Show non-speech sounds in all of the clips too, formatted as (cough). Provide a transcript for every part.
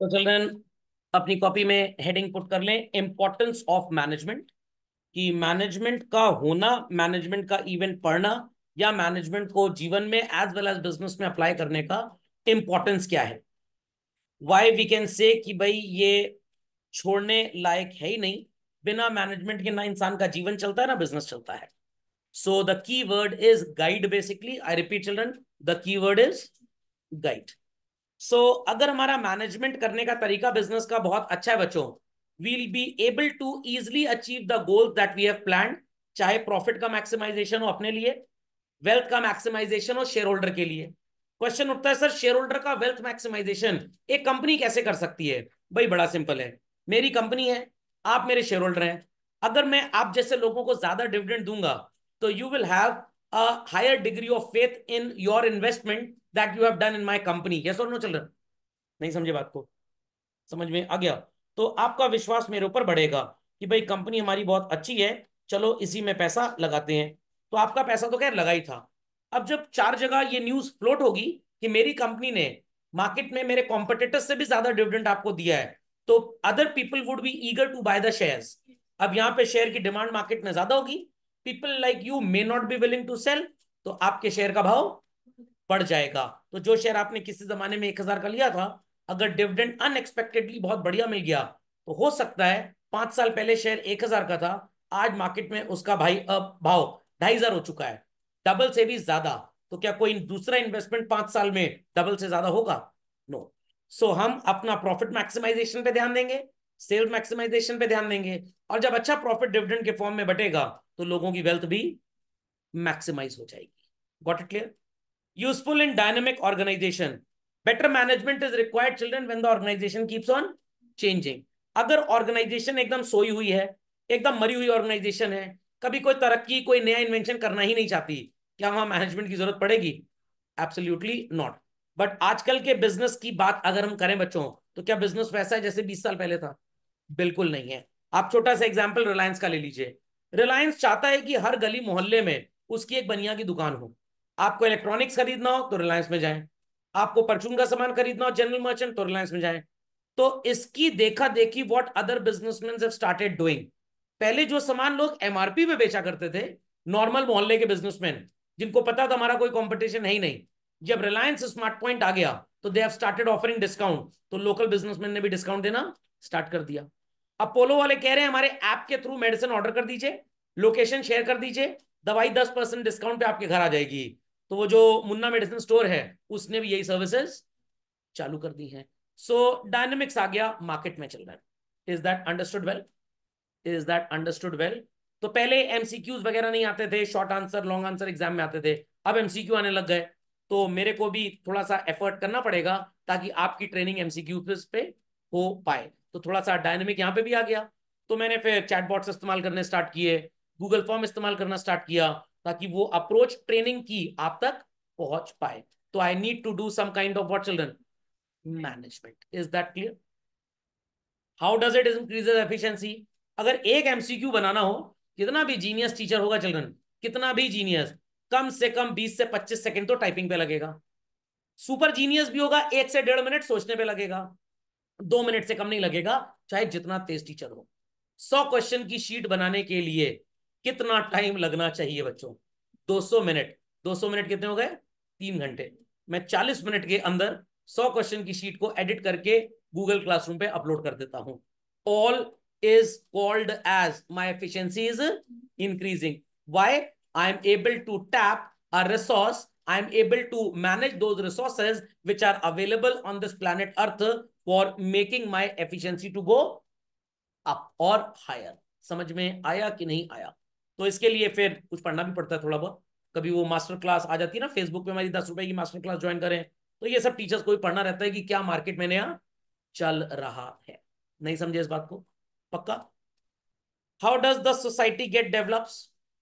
तो चिल्ड्रन अपनी कॉपी में हेडिंग पुट कर लें इंपॉर्टेंस ऑफ मैनेजमेंट कि मैनेजमेंट का होना मैनेजमेंट का इवेंट पढ़ना या मैनेजमेंट को जीवन में एज वेल एज बिजनेस में अप्लाई करने का इम्पोर्टेंस क्या है वाई वी कैन से कि भाई ये छोड़ने लायक है ही नहीं बिना मैनेजमेंट के ना इंसान का जीवन चलता है ना बिजनेस चलता है so the key word is guide basically I repeat children the key word is guide so so, अगर हमारा मैनेजमेंट करने का तरीका बिजनेस का बहुत अच्छा है बच्चों will be able to easily achieve the goal that we have plan चाहे प्रॉफिट का मैक्सिमाइजेशन हो अपने लिए वेल्थ का मैक्सिमाइजेशन हो शेयर होल्डर के लिए क्वेश्चन उठता है सर शेयर होल्डर का वेल्थ मैक्सिमाइजेशन एक कंपनी कैसे कर सकती है भाई बड़ा सिंपल है मेरी कंपनी है आप मेरे शेयर होल्डर हैं अगर मैं आप जैसे लोगों को ज्यादा डिविडेंड दूंगा तो you will have a higher degree of faith in your investment that you have done in my company yes और नो रहा नहीं समझे बात को समझ में आ गया तो आपका विश्वास मेरे ऊपर बढ़ेगा कि भाई कंपनी हमारी बहुत अच्छी है चलो इसी में पैसा लगाते हैं तो आपका पैसा तो खैर लगा ही था अब जब चार जगह ये न्यूज फ्लोट होगी कि मेरी कंपनी ने मार्केट में मेरे कॉम्पिटेटर से भी ज्यादा डिविडेंट आपको दिया है तो other people would be eager to buy the shares अब यहाँ पे शेयर की डिमांड मार्केट में ज्यादा होगी people like you may not be willing to sell तो आपके शेयर का भाव बढ़ जाएगा तो जो शेयर आपने किसी जमाने में एक हजार का लिया था अगर डिविडेंड अनएक्सपेक्टेडली बहुत बढ़िया मिल गया तो हो सकता है पांच साल पहले शेयर एक हजार का था आज मार्केट में उसका भाई अब भाव ढाई हजार हो चुका है डबल से भी ज्यादा तो क्या कोई दूसरा इन्वेस्टमेंट पांच साल में डबल से ज्यादा होगा नो no. सो so, हम अपना प्रॉफिट मैक्सिमाइजेशन पे ध्यान देंगे सेल मैक्सिमाइजेशन पे ध्यान देंगे और जब अच्छा प्रॉफिट डिविडेंड के फॉर्म में बटेगा तो लोगों की वेल्थ भी मैक्सिमाइज हो जाएगी got it clear useful in dynamic organization better management is required children when the organization keeps on changing अगर ऑर्गेनाइजेशन एकदम सोई हुई है एकदम मरी हुई ऑर्गेनाइजेशन है कभी कोई तरक्की कोई नया इन्वेंशन करना ही नहीं चाहती क्या वहां मैनेजमेंट की जरूरत पड़ेगी एब्सोल्युटली नॉट बट आजकल के बिजनेस की बात अगर हम करें बच्चों तो क्या बिजनेस वैसा है जैसे 20 साल पहले था बिल्कुल नहीं है आप छोटा सा एग्जाम्पल रिलायंस का ले लीजिए रिलायंस चाहता है कि हर गली मोहल्ले में उसकी एक बनिया की दुकान हो आपको इलेक्ट्रॉनिक्स खरीदना हो तो रिलायंस में जाए आपको परचून का सामान खरीदना हो जनरल मर्चेंट तो रिलायंस में जाए तो इसकी देखा देखी what other businessman started doing पहले जो सामान लोग एमआरपी में बेचा करते थे नॉर्मल मोहल्ले के बिजनेसमैन जिनको पता था हमारा कोई कॉम्पिटिशन है ही नहीं जब रिलायंस स्मार्ट पॉइंट आ गया तो they have started offering discount तो लोकल बिजनेसमैन ने भी डिस्काउंट देना स्टार्ट कर दिया अपोलो वाले कह रहे हैं हमारे ऐप के थ्रू मेडिसिन ऑर्डर कर दीजिए लोकेशन शेयर कर दीजिए दवाई दस परसेंट डिस्काउंट पे आपके घर आ जाएगी तो वो जो मुन्ना मेडिसिन स्टोर है उसने भी यही सर्विसेज चालू कर दी है सो डायनेमिक्स आ गया मार्केट में चल रहा है is that understood well is that understood well तो पहले एमसीक्यूज वगैरह नहीं आते थे short answer long answer exam में आते थे अब एमसीक्यू आने लग गए तो मेरे को भी थोड़ा सा एफर्ट करना पड़ेगा ताकि आपकी ट्रेनिंग एमसीक्यू पे हो पाए तो थोड़ा सा डायनेमिक यहाँ पे भी आ गया तो मैंने फिर चैटबॉट्स इस्तेमाल करने स्टार्ट किए गूगल फॉर्म इस्तेमाल करना स्टार्ट किया ताकि वो अप्रोच ट्रेनिंग की आप तक पहुंच पाए तो I need to do some kind of what children management is that clear how does it increase efficiency अगर एक एमसीक्यू बनाना हो कितना भी जीनियस टीचर होगा चिल्ड्रन कितना भी जीनियस कम से कम 20 से 25 सेकंड तो टाइपिंग पे लगेगा सुपर जीनियस भी होगा एक से डेढ़ मिनट सोचने पे लगेगा दो मिनट से कम नहीं लगेगा चाहे जितना तेज टीचर हो सौ क्वेश्चन की शीट बनाने के लिए कितना टाइम लगना चाहिए बच्चों 200 मिनट 200 मिनट कितने हो गए तीन घंटे मैं 40 मिनट के अंदर 100 क्वेश्चन की शीट को एडिट करके गूगल क्लासरूम पे अपलोड कर देता हूं all is called as my efficiency is increasing why I am able to tap a resource I am able to manage those resources which are available on this planet earth for making my efficiency to go up और higher समझ में आया कि नहीं आया तो इसके लिए फिर कुछ पढ़ना भी पड़ता है थोड़ा बहुत कभी वो मास्टर क्लास आ जाती है ना फेसबुक पे हमारी दस रुपए की मास्टर क्लास ज्वाइन करें तो ये सब टीचर्स को भी पढ़ना रहता है कि क्या मार्केट में नया चल रहा है नहीं समझे इस बात को पक्का how does the society get develops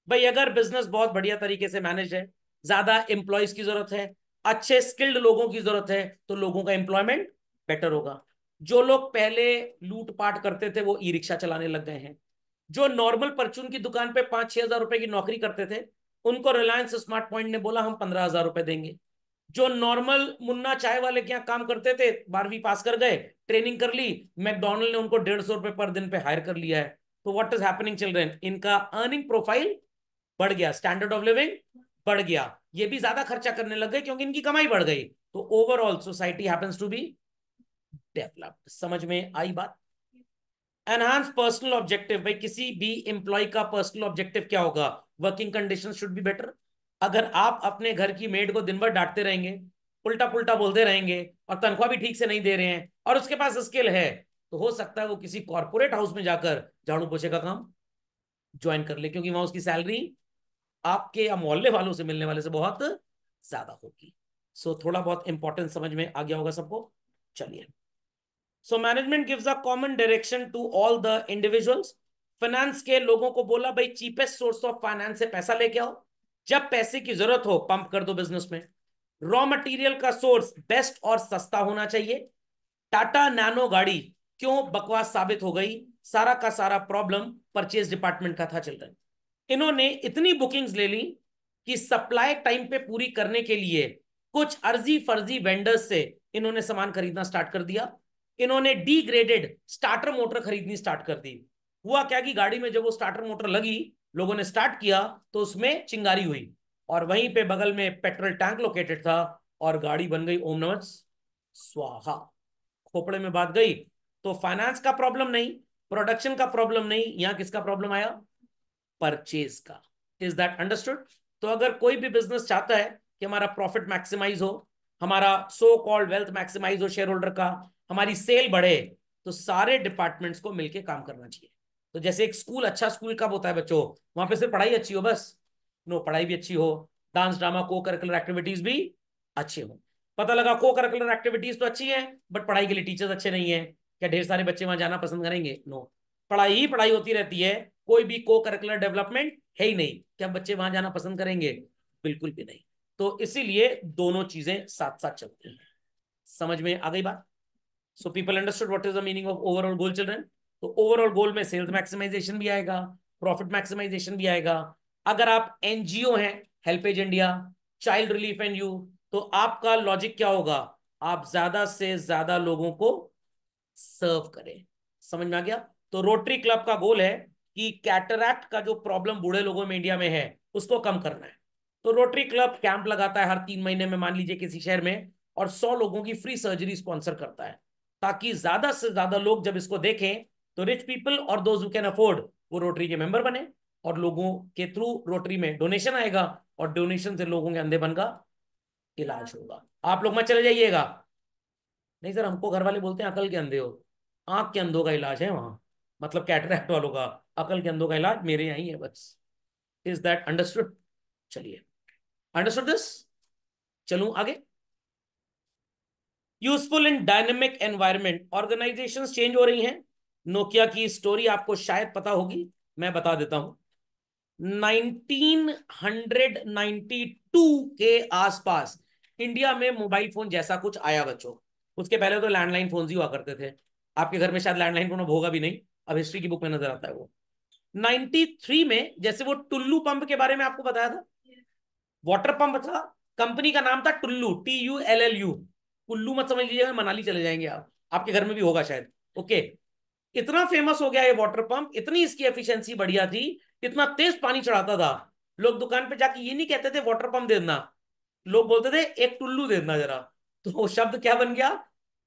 भाई अगर बिजनेस बहुत बढ़िया तरीके से मैनेज है ज्यादा एम्प्लॉयज की जरूरत है अच्छे स्किल्ड लोगों की जरूरत है तो लोगों का एम्प्लॉयमेंट बेटर होगा जो लोग पहले लूटपाट करते थे वो ई रिक्शा चलाने लग गए हैं जो नॉर्मल परचून की दुकान पे पांच छह हजार रुपए की नौकरी करते थे उनको रिलायंस स्मार्ट पॉइंट ने बोला हम पंद्रह हजार रुपए देंगे जो नॉर्मल मुन्ना चाय वाले के यहाँ काम करते थे बारहवीं पास कर गए ट्रेनिंग कर ली मैकडोनल्ड ने उनको डेढ़ सौ रुपए पर दिन पे हायर कर लिया है तो व्हाट इज हैपनिंग चिल्ड्रेन इनका अर्निंग प्रोफाइल बढ़ गया स्टैंडर्ड ऑफ लिविंग बढ़ गया ये भी ज्यादा खर्चा करने लग गए क्योंकि इनकी कमाई बढ़ गई तो overall society happens to be developed समझ में आई बात एनहांस पर्सनल ऑब्जेक्टिव भाई किसी भी एम्प्लॉय का पर्सनल ऑब्जेक्टिव क्या होगा working condition should be better अगर आप अपने घर की मेड को दिन भर डांटते रहेंगे उल्टा पुलटा बोलते रहेंगे और तनख्वाह भी ठीक से नहीं दे रहे हैं और उसके पास स्किल है तो हो सकता है वो किसी कॉर्पोरेट हाउस में जाकर झाड़ू पोछे का काम ज्वाइन कर ले क्योंकि वहां उसकी सैलरी आपके या मोहल्ले वालों से मिलने वाले से बहुत ज्यादा होगी सो so, थोड़ा बहुत इंपॉर्टेंस समझ में आ गया होगा सबको चलिए so management gives a common direction to all the individuals finance के लोगों को बोला भाई चीपेस्ट सोर्स ऑफ फाइनेंस से पैसा लेके आओ जब पैसे की जरूरत हो पंप कर दो बिजनेस में रॉ मटेरियल का सोर्स बेस्ट और सस्ता होना चाहिए टाटा नैनो गाड़ी क्यों बकवास साबित हो गई सारा का सारा प्रॉब्लम परचेज डिपार्टमेंट का था चिल्ड्रन इन्होंने इतनी बुकिंग्स ले ली कि सप्लाई टाइम पे पूरी करने के लिए कुछ अर्जी फर्जी वेंडर्स से इन्होंने सामान खरीदना स्टार्ट कर दिया इन्होंने डीग्रेडेड स्टार्टर मोटर खरीदनी स्टार्ट कर दी हुआ क्या कि गाड़ी में जब वो स्टार्टर मोटर लगी लोगों ने स्टार्ट किया तो उसमें चिंगारी हुई और वहीं पे बगल में पेट्रोल टैंक लोकेटेड था और गाड़ी बन गई ओम नमः स्वाहा खोपड़े में बात गई तो फाइनेंस का प्रॉब्लम नहीं प्रोडक्शन का प्रॉब्लम नहीं यहां किसका प्रॉब्लम आया परचेज का इज दैट अंडरस्टूड तो अगर कोई भी बिजनेस चाहता है कि हमारा प्रॉफिट मैक्सिमाइज हो हमारा सो कॉल्ड वेल्थ मैक्सिमाइज हो शेयर होल्डर का हमारी सेल बढ़े तो सारे डिपार्टमेंट्स को मिलकर काम करना चाहिए तो जैसे एक स्कूल अच्छा स्कूल कब होता है बच्चों वहां पे सिर्फ पढ़ाई अच्छी हो बस नो पढ़ाई भी अच्छी हो dance drama co-curricular activities भी अच्छी हो पता लगा को करिकुलर एक्टिविटीज तो अच्छी है बट पढ़ाई के लिए टीचर्स अच्छे नहीं है क्या ढेर सारे बच्चे वहां जाना पसंद करेंगे नो पढ़ाई ही पढ़ाई होती रहती है कोई भी को करिकुलर डेवलपमेंट है ही नहीं क्या बच्चे वहां जाना पसंद करेंगे बिल्कुल भी नहीं तो इसीलिए दोनों चीजें साथ साथ चलती हैं समझ में आ गई बात so people understood what is the meaning of overall goal children तो ओवरऑल गोल में सेल्स मैक्सिमाइजेशन भी आएगा प्रॉफिट मैक्सिमाइजेशन भी आएगा अगर आप एनजीओ हैं HelpAge India child relief and you तो आपका लॉजिक क्या होगा आप ज्यादा से ज्यादा लोगों को सर्व करें समझ में आ गया तो रोटरी क्लब का गोल है कि कैटरैक्ट का जो प्रॉब्लम बूढ़े लोगों में इंडिया में है उसको कम करना है तो रोटरी क्लब कैंप लगाता है हर तीन महीने में मान लीजिए किसी शहर में और सौ लोगों की फ्री सर्जरी स्पॉन्सर करता है ताकि ज्यादा से ज्यादा लोग जब इसको देखें तो रिच पीपल और दोज यू कैन अफोर्ड वो रोटरी के मेंबर बने और लोगों के थ्रू रोटरी में डोनेशन आएगा और डोनेशन से लोगों के अंधेपन का इलाज होगा आप लोग मत चले जाइएगा नहीं सर हमको घर वाले बोलते हैं अकल के अंधे हो आंख के अंधों का इलाज है वहां मतलब कैटरेक्ट वालों का अकल के अंधों का इलाज मेरे यहाँ ही है बस इज दैट अंडरस्टूड चलिए अंडरस्टूड दिस चलू आगे useful in dynamic environment organisation change हो रही हैं नोकिया की स्टोरी आपको शायद पता होगी मैं बता देता हूं 1992 के आसपास इंडिया में मोबाइल फोन जैसा कुछ आया बच्चों उसके पहले तो लैंडलाइन फोन ही हुआ करते थे आपके घर में शायद लैंडलाइन फोन होगा भी नहीं अब हिस्ट्री की बुक में नजर आता है वो 93 में जैसे वो टुल्लू पंप के बारे में आपको बताया था वाटर पंप था कंपनी का नाम था Tullu T U L L U Kullu मत समझ लीजिए मनाली चले जाएंगे आप आपके घर में भी होगा शायद ओके इतना फेमस हो गया ये वाटर पंप इतनी इसकी एफिशिएंसी बढ़िया थी इतना तेज पानी चढ़ाता था लोग दुकान पे जाके ये नहीं कहते थे वाटर पंप दे देना लोग बोलते थे एक टुल्लू दे देना जरा तो वो शब्द क्या बन गया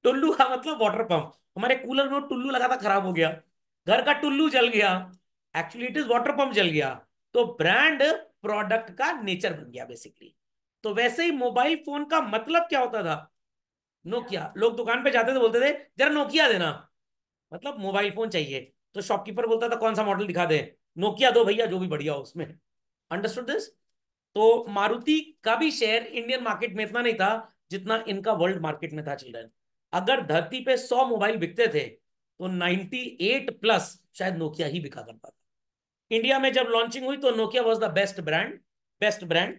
टुल्लू का मतलब वाटर पंप हमारे कूलर में टुल्लू लगा था खराब हो गया घर का टुल्लू जल गया actually it is water pump जल गया तो ब्रांड प्रोडक्ट का नेचर बन गया बेसिकली तो वैसे ही मोबाइल फोन का मतलब क्या होता था नोकिया लोग दुकान पे जाते थे तो बोलते थे जरा नोकिया देना मतलब मोबाइल फोन चाहिए तो शॉपकीपर बोलता था कौन सा मॉडल दिखा दे नोकिया दो भैया जो भी बढ़िया हो उसमें अंडरस्टूड दिस तो मारुति का भी शेयर इंडियन मार्केट में इतना नहीं था जितना इनका वर्ल्ड मार्केट में था चिल्ड्रन अगर धरती पे सौ मोबाइल बिकते थे तो नाइनटी एट प्लस शायद नोकिया ही बिका करता था इंडिया में जब लॉन्चिंग हुई तो Nokia was the best brand best brand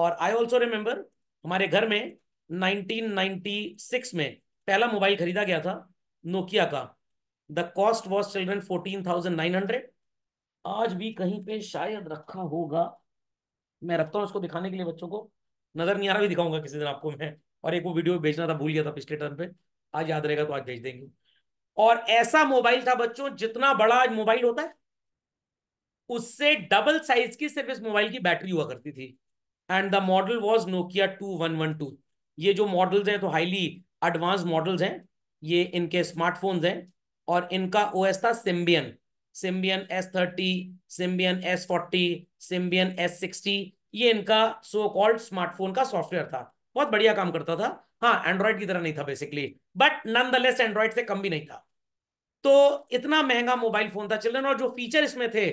और आई ऑल्सो रिमेम्बर हमारे घर में 1996 में पहला मोबाइल खरीदा गया था नोकिया का the cost was children fourteen thousand nine hundred आज भी कहीं पे शायद रखा होगा मैं रखता हूँ उसको दिखाने के लिए बच्चों को नजर नहीं आ रहा भी दिखाऊंगा किसी दिन आपको मैं और एक वो वीडियो भेजना था भूल गया था पिछले टर्न पे आज याद रहेगा तो आज भेज देंगे और ऐसा मोबाइल था बच्चों जितना बड़ा आज मोबाइल होता है उससे डबल साइज की सिर्फ इस मोबाइल की बैटरी हुआ करती थी and the model was Nokia two one one two ये जो मॉडल्स हैं तो हाईली एडवांस मॉडल्स हैं ये इनके स्मार्टफोन्स हैं और इनका ओएस था Symbian Symbian S thirty Symbian S forty Symbian S sixty ये इनका सो कॉल्ड स्मार्टफोन का सॉफ्टवेयर था बहुत बढ़िया काम करता था हाँ एंड्रॉयड की तरह नहीं था basically but none the less Android से कम भी नहीं था तो इतना महंगा मोबाइल फोन था चिल्ड्रन और जो फीचर इसमें थे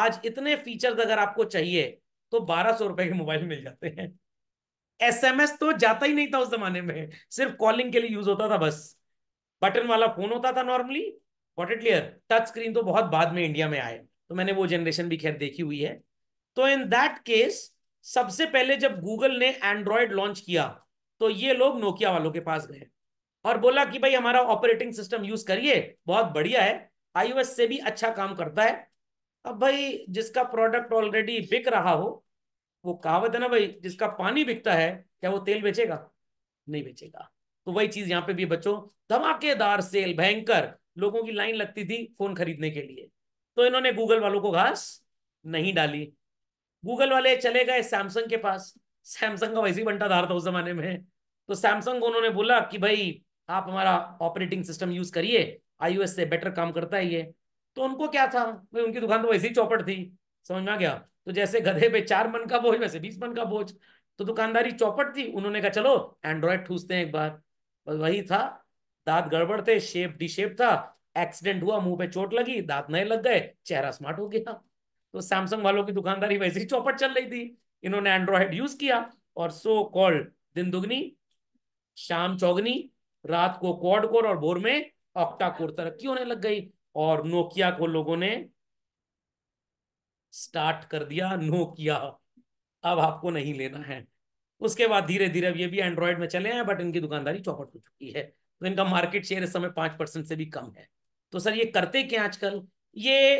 आज इतने फीचर अगर आपको चाहिए तो बारह सौ रुपए के मोबाइल मिल जाते हैं एसएमएस तो जाता ही नहीं था उस जमाने में सिर्फ कॉलिंग के लिए यूज होता था बस बटन वाला फोन होता था normally what it clear touch screen तो बहुत बाद में इंडिया में आए तो मैंने वो जनरेशन भी खैर देखी हुई है तो इन दैट केस सबसे पहले जब गूगल ने एंड्रॉयड लॉन्च किया तो ये लोग नोकिया वालों के पास गए और बोला कि भाई हमारा ऑपरेटिंग सिस्टम यूज करिए बहुत बढ़िया है आईओएस से भी अच्छा काम करता है अब भाई जिसका प्रोडक्ट ऑलरेडी बिक रहा हो वो कहावत है ना भाई जिसका पानी बिकता है क्या वो तेल बेचेगा नहीं बेचेगा तो वही चीज यहाँ पे भी बच्चों धमाकेदार सेल भयंकर लोगों की लाइन लगती थी फोन खरीदने के लिए तो इन्होंने गूगल वालों को घास नहीं डाली गूगल वाले चले गए सैमसंग के पास सैमसंग का वैसे ही बंटाधार था उस जमाने में तो सैमसंग को उन्होंने बोला कि भाई आप हमारा ऑपरेटिंग सिस्टम यूज करिए आईओएस से बेटर काम करता है ये तो उनको क्या था भाई उनकी दुकान तो वैसे ही चौपट थी समझ में आ गया तो जैसे गधे पे चार मन का बोझ वैसे बीस मन का बोझ तो दुकानदारी चौपट थी उन्होंने कहा चलो एंड्रॉयड ठूसते हैं एक बार बस वही था दांत गड़बड़ थे शेप डिशेप था एक्सीडेंट हुआ मुंह पे चोट लगी दांत नए लग गए चेहरा स्मार्ट हो गया तो सैमसंग वालों की दुकानदारी वैसे ही चौपट चल रही थी इन्होंने एंड्रॉयड यूज किया और सो कॉल्ड दिन दुगनी शाम चौगनी रात को क्वाड कोर और भोर में ऑक्टा कोर तरक्की होने लग गई और नोकिया को लोगों ने स्टार्ट कर दिया नो किया अब आपको नहीं लेना है उसके बाद धीरे धीरे अब ये भी एंड्रॉयड में चले हैं बट इनकी दुकानदारी चौपट हो चुकी है तो इनका मार्केट शेयर इस समय पांच परसेंट से भी कम है तो सर ये करते क्या आजकल ये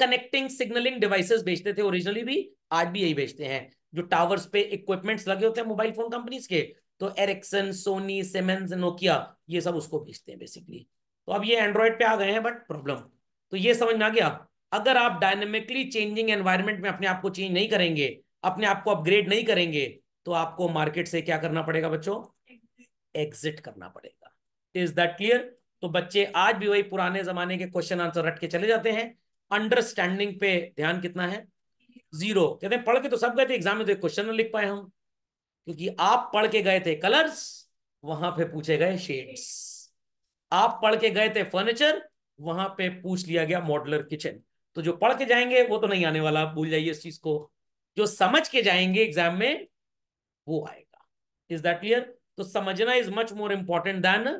कनेक्टिंग सिग्नलिंग डिवाइसेस बेचते थे ओरिजिनली भी आज भी यही बेचते हैं जो टावर्स पे इक्विपमेंट्स लगे होते हैं मोबाइल फोन कंपनीज के तो एरिक्सन सोनी सेमेंस नोकिया ये सब उसको बेचते हैं बेसिकली तो अब ये एंड्रॉयड पे आ गए हैं बट प्रॉब्लम तो ये समझ में आ गया अगर आप डायनेमिकली चेंजिंग एनवायरमेंट में अपने आप को चेंज नहीं करेंगे अपने आप को अपग्रेड नहीं करेंगे तो आपको मार्केट से क्या करना पड़ेगा बच्चों एग्जिट करना पड़ेगा इज दैट क्लियर तो बच्चे आज भी वही पुराने जमाने के क्वेश्चन आंसर रट के चले जाते हैं अंडरस्टैंडिंग पे ध्यान कितना है जीरो कहते हैं पढ़ के तो सब गए थे एग्जाम में तो क्वेश्चन लिख पाए हम क्योंकि आप पढ़ के गए थे कलर्स वहां पे पूछे गए शेड्स आप पढ़ के गए थे फर्नीचर वहां पे पूछ लिया गया मॉडलर किचन तो जो पढ़ के जाएंगे वो तो नहीं आने वाला भूल जाइए इस चीज को जो समझ के जाएंगे एग्जाम में वो आएगा इज दैट क्लियर तो समझना is much more important than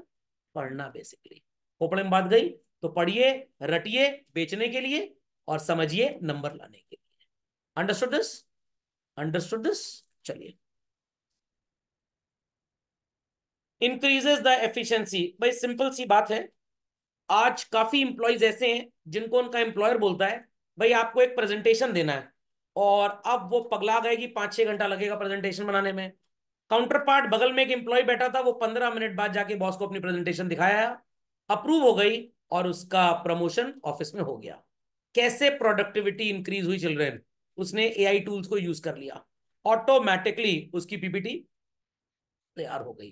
पढ़ना बेसिकली ओपड़े में बात गई तो पढ़िए रटिए बेचने के लिए और समझिए नंबर लाने के लिए अंडरस्टूड दिस अंडरस्टूड दिस चलिए इंक्रीजेस द एफिशिएंसी भाई सिंपल सी बात है आज काफी इंप्लॉयज ऐसे हैं जिनको उनका एम्प्लॉयर बोलता है भाई आपको एक प्रेजेंटेशन देना है और अब वो पगला गए कि पांच छह घंटा लगेगा प्रेजेंटेशन बनाने में काउंटर पार्ट बगल में एक एम्प्लॉय बैठा था वो पंद्रह मिनट बाद जाके बॉस को अपनी प्रेजेंटेशन दिखाया अप्रूव हो गई और उसका प्रमोशन ऑफिस में हो गया कैसे प्रोडक्टिविटी इंक्रीज हुई चिल्ड्रेन उसने ए टूल्स को यूज कर लिया ऑटोमेटिकली उसकी पीपीटी तैयार हो गई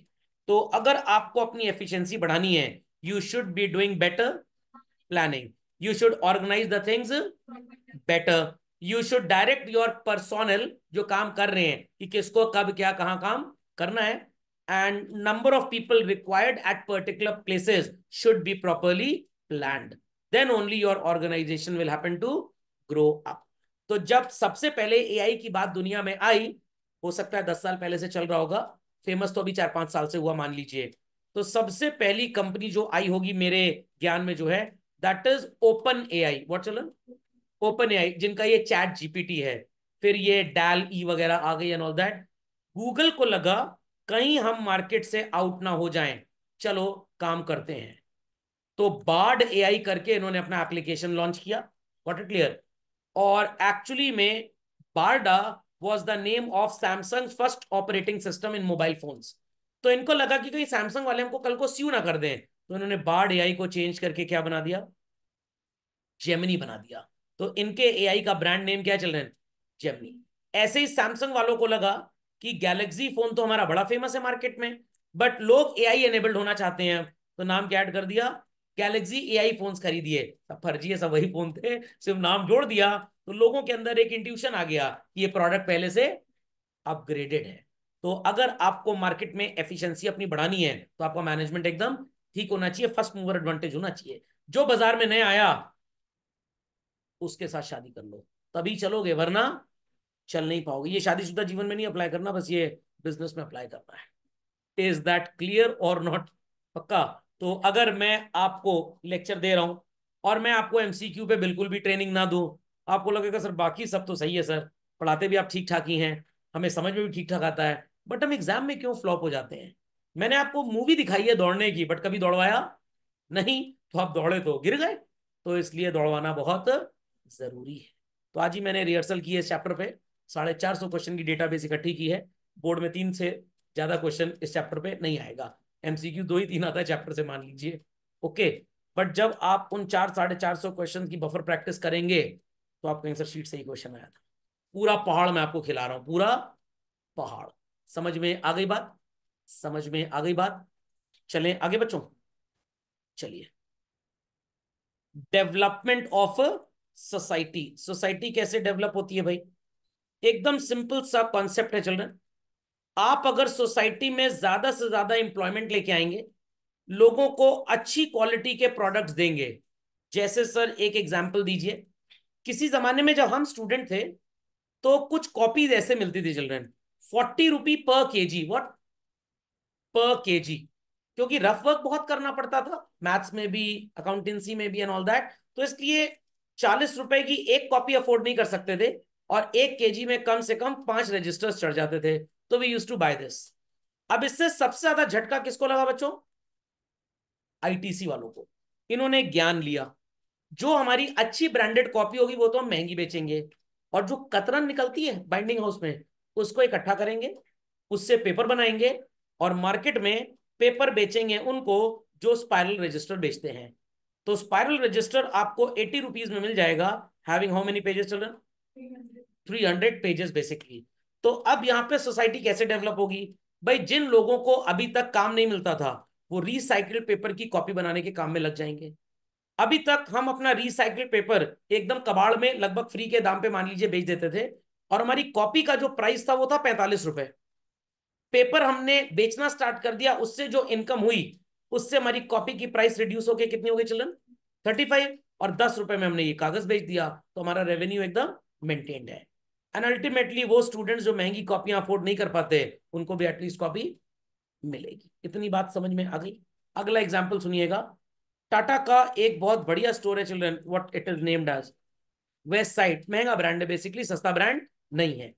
तो अगर आपको अपनी एफिशिएंसी बढ़ानी है you should be doing better planning. You should organize the things better. You should direct your personnel jo kaam kar rahe hain ki kisko kab kya kahan kaam karna hai and number of people required at particular places should be properly planned then only your organization will happen to grow up तो जब सबसे पहले AI की बात दुनिया में आई हो सकता है दस साल पहले से चल रहा होगा फेमस तो अभी चार पांच साल से हुआ मान लीजिए तो सबसे पहली कंपनी जो आई होगी मेरे ज्ञान में जो है that is OpenAI what चलन ओपन ए आई जिनका ये चैट जीपीटी है फिर ये डैल ई e वगैरह आ गई एंड ऑल दैट गूगल को लगा कहीं हम मार्केट से आउट ना हो जाएं चलो काम करते हैं तो बार्ड आई करके इन्होंने अपना एप्लीकेशन लॉन्च किया वॉट इट क्लियर और एक्चुअली में Bada was the name of Samsung first operating system in mobile phones तो इनको लगा कि कहीं सैमसंग वाले हमको कल को स्यू ना कर दें तो इन्होंने बार्ड एआई को चेंज करके क्या बना दिया जेमिनी बना दिया तो इनके एआई का ब्रांड नेम क्या चल रहे हैं जेमिनी ऐसे ही सैमसंग वालों को लगा कि गैलेक्सी फोन तो हमारा बड़ा फेमस है मार्केट में बट लोग एआई एनेबल्ड होना चाहते हैं तो नाम क्या ऐड कर दिया गैलेक्सी एआई फोन्स खरीदिए सब फर्जी है सब वही फोन थे सिर्फ नाम जोड़ दिया तो लोगों के अंदर एक इंट्यूशन आ गया कि ये प्रोडक्ट पहले से अपग्रेडेड है तो अगर आपको मार्केट में एफिशिएंसी अपनी बढ़ानी है तो आपका मैनेजमेंट एकदम ठीक होना चाहिए फर्स्ट मूवर एडवांटेज होना चाहिए जो बाजार में नया आया उसके साथ शादी कर लो तभी चलोगे वरना चल नहीं पाओगे ये शादीशुदा जीवन में नहीं अप्लाई करना बस ये बिजनेस में अप्लाई करना है इज दैट क्लियर और नॉट पक्का तो अगर मैं आपको लेक्चर दे रहा हूं और मैं आपको एमसीक्यू पे बिल्कुल भी ट्रेनिंग ना दू आपको लगेगा सर बाकी सब तो सही है सर पढ़ाते भी आप ठीक ठाक ही हैं हमें समझ में भी ठीक ठाक आता है बट हम एग्जाम में क्यों फ्लॉप हो जाते हैं मैंने आपको मूवी दिखाई है दौड़ने की बट कभी दौड़वाया नहीं तो आप दौड़े तो गिर गए तो इसलिए दौड़वाना बहुत जरूरी है तो आज ही मैंने रिहर्सल की है इस चैप्टर पे साढ़े चार सौ क्वेश्चन की डेटाबेस इकट्ठी की है बोर्ड में तीन से ज्यादा क्वेश्चन इस चैप्टर पे नहीं आएगा एमसीक्यू दो ही तीन आता है चैप्टर से मान लीजिए ओके बट जब आप उन चार साढ़े चार सौ क्वेश्चन की बफर प्रैक्टिस करेंगे तो आपका आंसर शीट से ही क्वेश्चन आया था पूरा पहाड़ मैं आपको खिला रहा हूँ पूरा पहाड़ समझ में आ गई बात समझ में आ गई बात चलें आगे बच्चों चलिए डेवलपमेंट ऑफ सोसाइटी सोसाइटी कैसे डेवलप होती है भाई एकदम सिंपल सा कॉन्सेप्ट है चिल्ड्रन आप अगर सोसाइटी में ज्यादा से ज्यादा इंप्लॉयमेंट लेके आएंगे लोगों को अच्छी क्वालिटी के प्रोडक्ट्स देंगे जैसे सर एक एग्जाम्पल दीजिए किसी जमाने में जब हम स्टूडेंट थे तो कुछ कॉपीज ऐसे मिलती थी चिल्ड्रन फोर्टी रुपी पर के जी वॉट पर के जी क्योंकि रफ वर्क बहुत करना पड़ता था मैथ्स में भी अकाउंटेंसी में भी एंड ऑल दैट तो इसलिए चालीस रुपए की एक कॉपी अफोर्ड नहीं कर सकते थे और एक के में कम से कम पांच रजिस्टर्स चढ़ जाते थे तो we use to buy this अब इससे सबसे ज्यादा झटका किसको लगा बच्चों आईटीसी वालों को इन्होंने ज्ञान लिया जो हमारी अच्छी ब्रांडेड कॉपी होगी वो तो हम महंगी बेचेंगे और जो कतरन निकलती है बाइंडिंग हाउस में उसको इकट्ठा करेंगे उससे पेपर बनाएंगे और मार्केट में पेपर बेचेंगे उनको जो स्पायरल रजिस्टर बेचते हैं तो स्पायरल रजिस्टर आपको एटी रुपीज में मिल जाएगा having how many pages children three hundred pages basically तो अब यहाँ पे सोसाइटी कैसे डेवलप होगी भाई जिन लोगों को अभी तक काम नहीं मिलता था वो रिसाइकिल पेपर की कॉपी बनाने के काम में लग जाएंगे अभी तक हम अपना रिसाइकिल पेपर एकदम कबाड़ में लगभग फ्री के दाम पे मान लीजिए बेच देते थे और हमारी कॉपी का जो प्राइस था वो था पैंतालीस रुपए पेपर हमने बेचना स्टार्ट कर दिया उससे जो इनकम हुई उससे हमारी कॉपी की प्राइस रिड्यूस होकर कितनी हो गई चलन थर्टी फाइव और दस रुपए में हमने ये कागज बेच दिया तो हमारा रेवेन्यू एकदम मेंटेन्ड है एंड अल्टीमेटली वो स्टूडेंट जो महंगी कॉपियां अफोर्ड नहीं कर पाते उनको भी एटलीस्ट कॉपी मिलेगी इतनी बात समझ में आ गई अगला एग्जाम्पल सुनिएगा टाटा का एक बहुत बढ़िया स्टोर है children what it is named as Westside महंगा ब्रांड है बेसिकली सस्ता ब्रांड नहीं है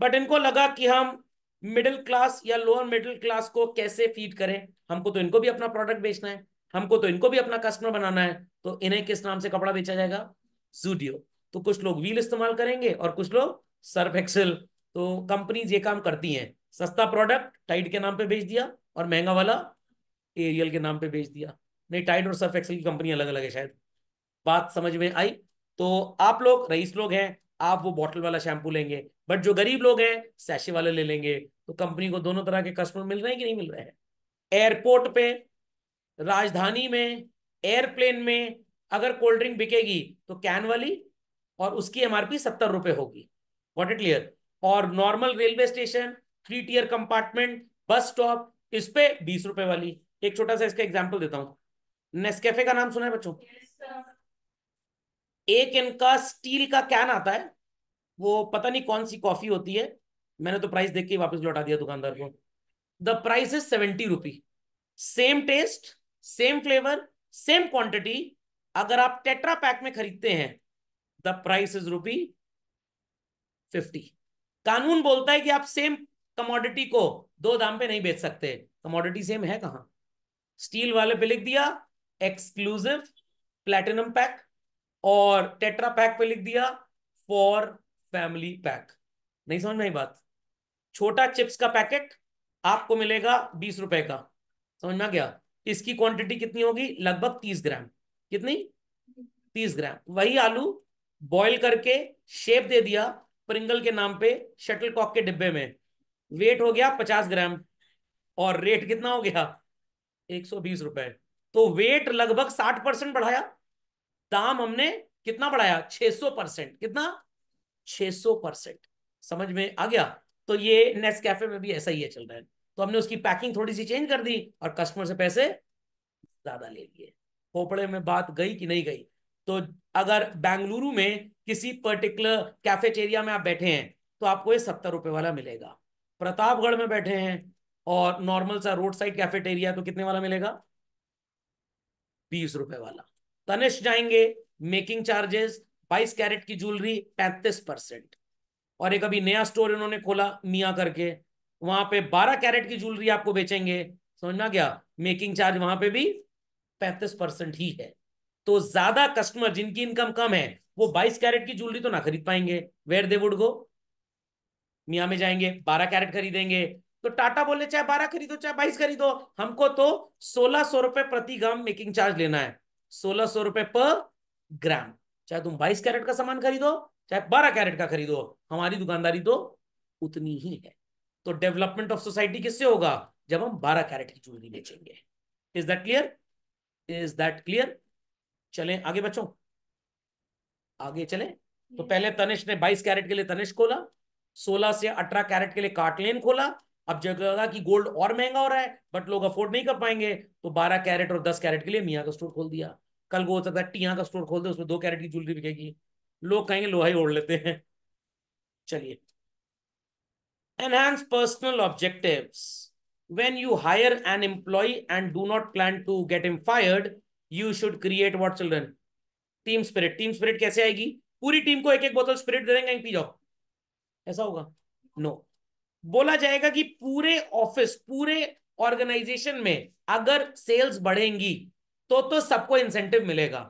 बट इनको लगा कि हम मिडिल क्लास या लोअर मिडिल क्लास को कैसे फीड करें हमको तो इनको भी अपना प्रोडक्ट बेचना है हमको तो इनको भी अपना कस्टमर बनाना है तो इन्हें किस नाम से कपड़ा बेचा जाएगा जूडियो तो कुछ लोग व्हील इस्तेमाल करेंगे और कुछ लोग सर्फ एक्सल तो कंपनीज ये काम करती हैं सस्ता प्रोडक्ट टाइट के नाम पे बेच दिया और महंगा वाला एरियल के नाम पे बेच दिया नहीं टाइट और सर्फ एक्सल की कंपनी अलग अलग है शायद बात समझ में आई तो आप लोग रईस लोग हैं आप वो बॉटल वाला शैम्पू लेंगे बट जो गरीब लोग हैं सैशे वाले ले लेंगे तो कंपनी को दोनों तरह के कस्टमर मिल रहे हैं कि नहीं मिल रहे हैं एयरपोर्ट पे राजधानी में एयरप्लेन में अगर कोल्ड ड्रिंक बिकेगी तो कैन वाली और उसकी एमआरपी सत्तर रुपए होगी वॉट इट क्लियर और normal railway station three tier compartment bus stop इस पे बीस रुपए वाली एक छोटा सा इसका एग्जाम्पल देता हूँ नेस्कैफे का नाम सुना है बच्चों yes, एक इनका स्टील का कैन आता है वो पता नहीं कौन सी कॉफी होती है मैंने तो प्राइस देख के वापस लौटा दिया दुकानदार को the price is seventy rupee same taste same flavour same quantity अगर आप टेट्रा पैक में खरीदते हैं the price is rupee fifty कानून बोलता है कि आप सेम कमोडिटी को दो दाम पे नहीं बेच सकते कमोडिटी सेम है कहां स्टील वाले पे लिख दिया एक्सक्लूसिव प्लेटिनम पैक और टेट्रा पैक पे लिख दिया फॉर फैमिली पैक नहीं समझ में बात छोटा चिप्स का पैकेट आपको मिलेगा बीस रुपए का समझ में गया इसकी क्वांटिटी कितनी होगी लगभग तीस ग्राम कितनी तीस ग्राम वही आलू बॉईल करके शेप दे दिया प्रिंगल के नाम पे शटल कॉक के डिब्बे में वेट हो गया पचास ग्राम और रेट कितना हो गया एक सौ बीस रुपए तो वेट लगभग साठ परसेंट बढ़ाया दाम हमने कितना बढ़ाया 600 परसेंट कितना 600 परसेंट समझ में आ गया तो ये नेस्ट कैफे में भी ऐसा ही है चल रहा है तो हमने उसकी पैकिंग थोड़ी सी चेंज कर दी और कस्टमर से पैसे ज्यादा ले लिए पोपड़े में बात गई कि नहीं गई तो अगर बेंगलुरु में किसी पर्टिकुलर कैफेटेरिया में आप बैठे हैं तो आपको ये सत्तर रुपए वाला मिलेगा प्रतापगढ़ में बैठे हैं और नॉर्मल सा रोड साइड कैफेटेरिया तो कितने वाला मिलेगा बीस रुपए वाला तनिष जाएंगे मेकिंग चार्जेस बाईस कैरेट की ज्वेलरी पैंतीस परसेंट और एक अभी नया स्टोर इन्होंने खोला मिया करके वहां पे बारह कैरेट की ज्वेलरी आपको बेचेंगे समझना क्या मेकिंग चार्ज वहां पे भी पैंतीस परसेंट ही है तो ज्यादा कस्टमर जिनकी इनकम कम है वो बाईस कैरेट की ज्वेलरी तो ना खरीद पाएंगे वेर दे वुड गो मिया में जाएंगे बारह कैरेट खरीदेंगे तो टाटा बोले चाहे बारह खरीदो चाहे बाईस खरीदो हमको तो सोलह सौ रुपए प्रति ग्राम मेकिंग चार्ज लेना है सोलह सौ रुपए पर ग्राम चाहे तुम बाईस कैरेट का सामान खरीदो चाहे बारह कैरेट का खरीदो हमारी दुकानदारी तो उतनी ही है तो डेवलपमेंट ऑफ सोसाइटी किससे होगा जब हम बारह कैरेट की ज्वेलरी बेचेंगे is that clear is that clear चले आगे बच्चों आगे चले तो हम्म। पहले तनिष ने बाईस कैरेट के लिए तनिष खोला सोलह से अठारह कैरेट के लिए कार्टलेन खोला अब जगह कि गोल्ड और महंगा हो रहा है बट लोग अफोर्ड नहीं कर पाएंगे तो बारह कैरेट और दस कैरेट के लिए मियाँ का स्टोर खोल दिया कल को हो सकता है टिया का स्टोर खोल दे उसमें दो कैरेट की ज्वेलरी बिकेगी लोग कहेंगे लोहा ही ओढ़ लेते हैं चलिए enhance personal objective when you hire an employ and do not plan to get him fired you should create what children team spirit team spirit कैसे आएगी पूरी टीम को एक एक बोतल स्पिरिट दे देंगे पी जाओ ऐसा होगा नो no. बोला जाएगा कि पूरे ऑफिस पूरे ऑर्गेनाइजेशन में अगर सेल्स बढ़ेंगी तो तो सबको इंसेंटिव मिलेगा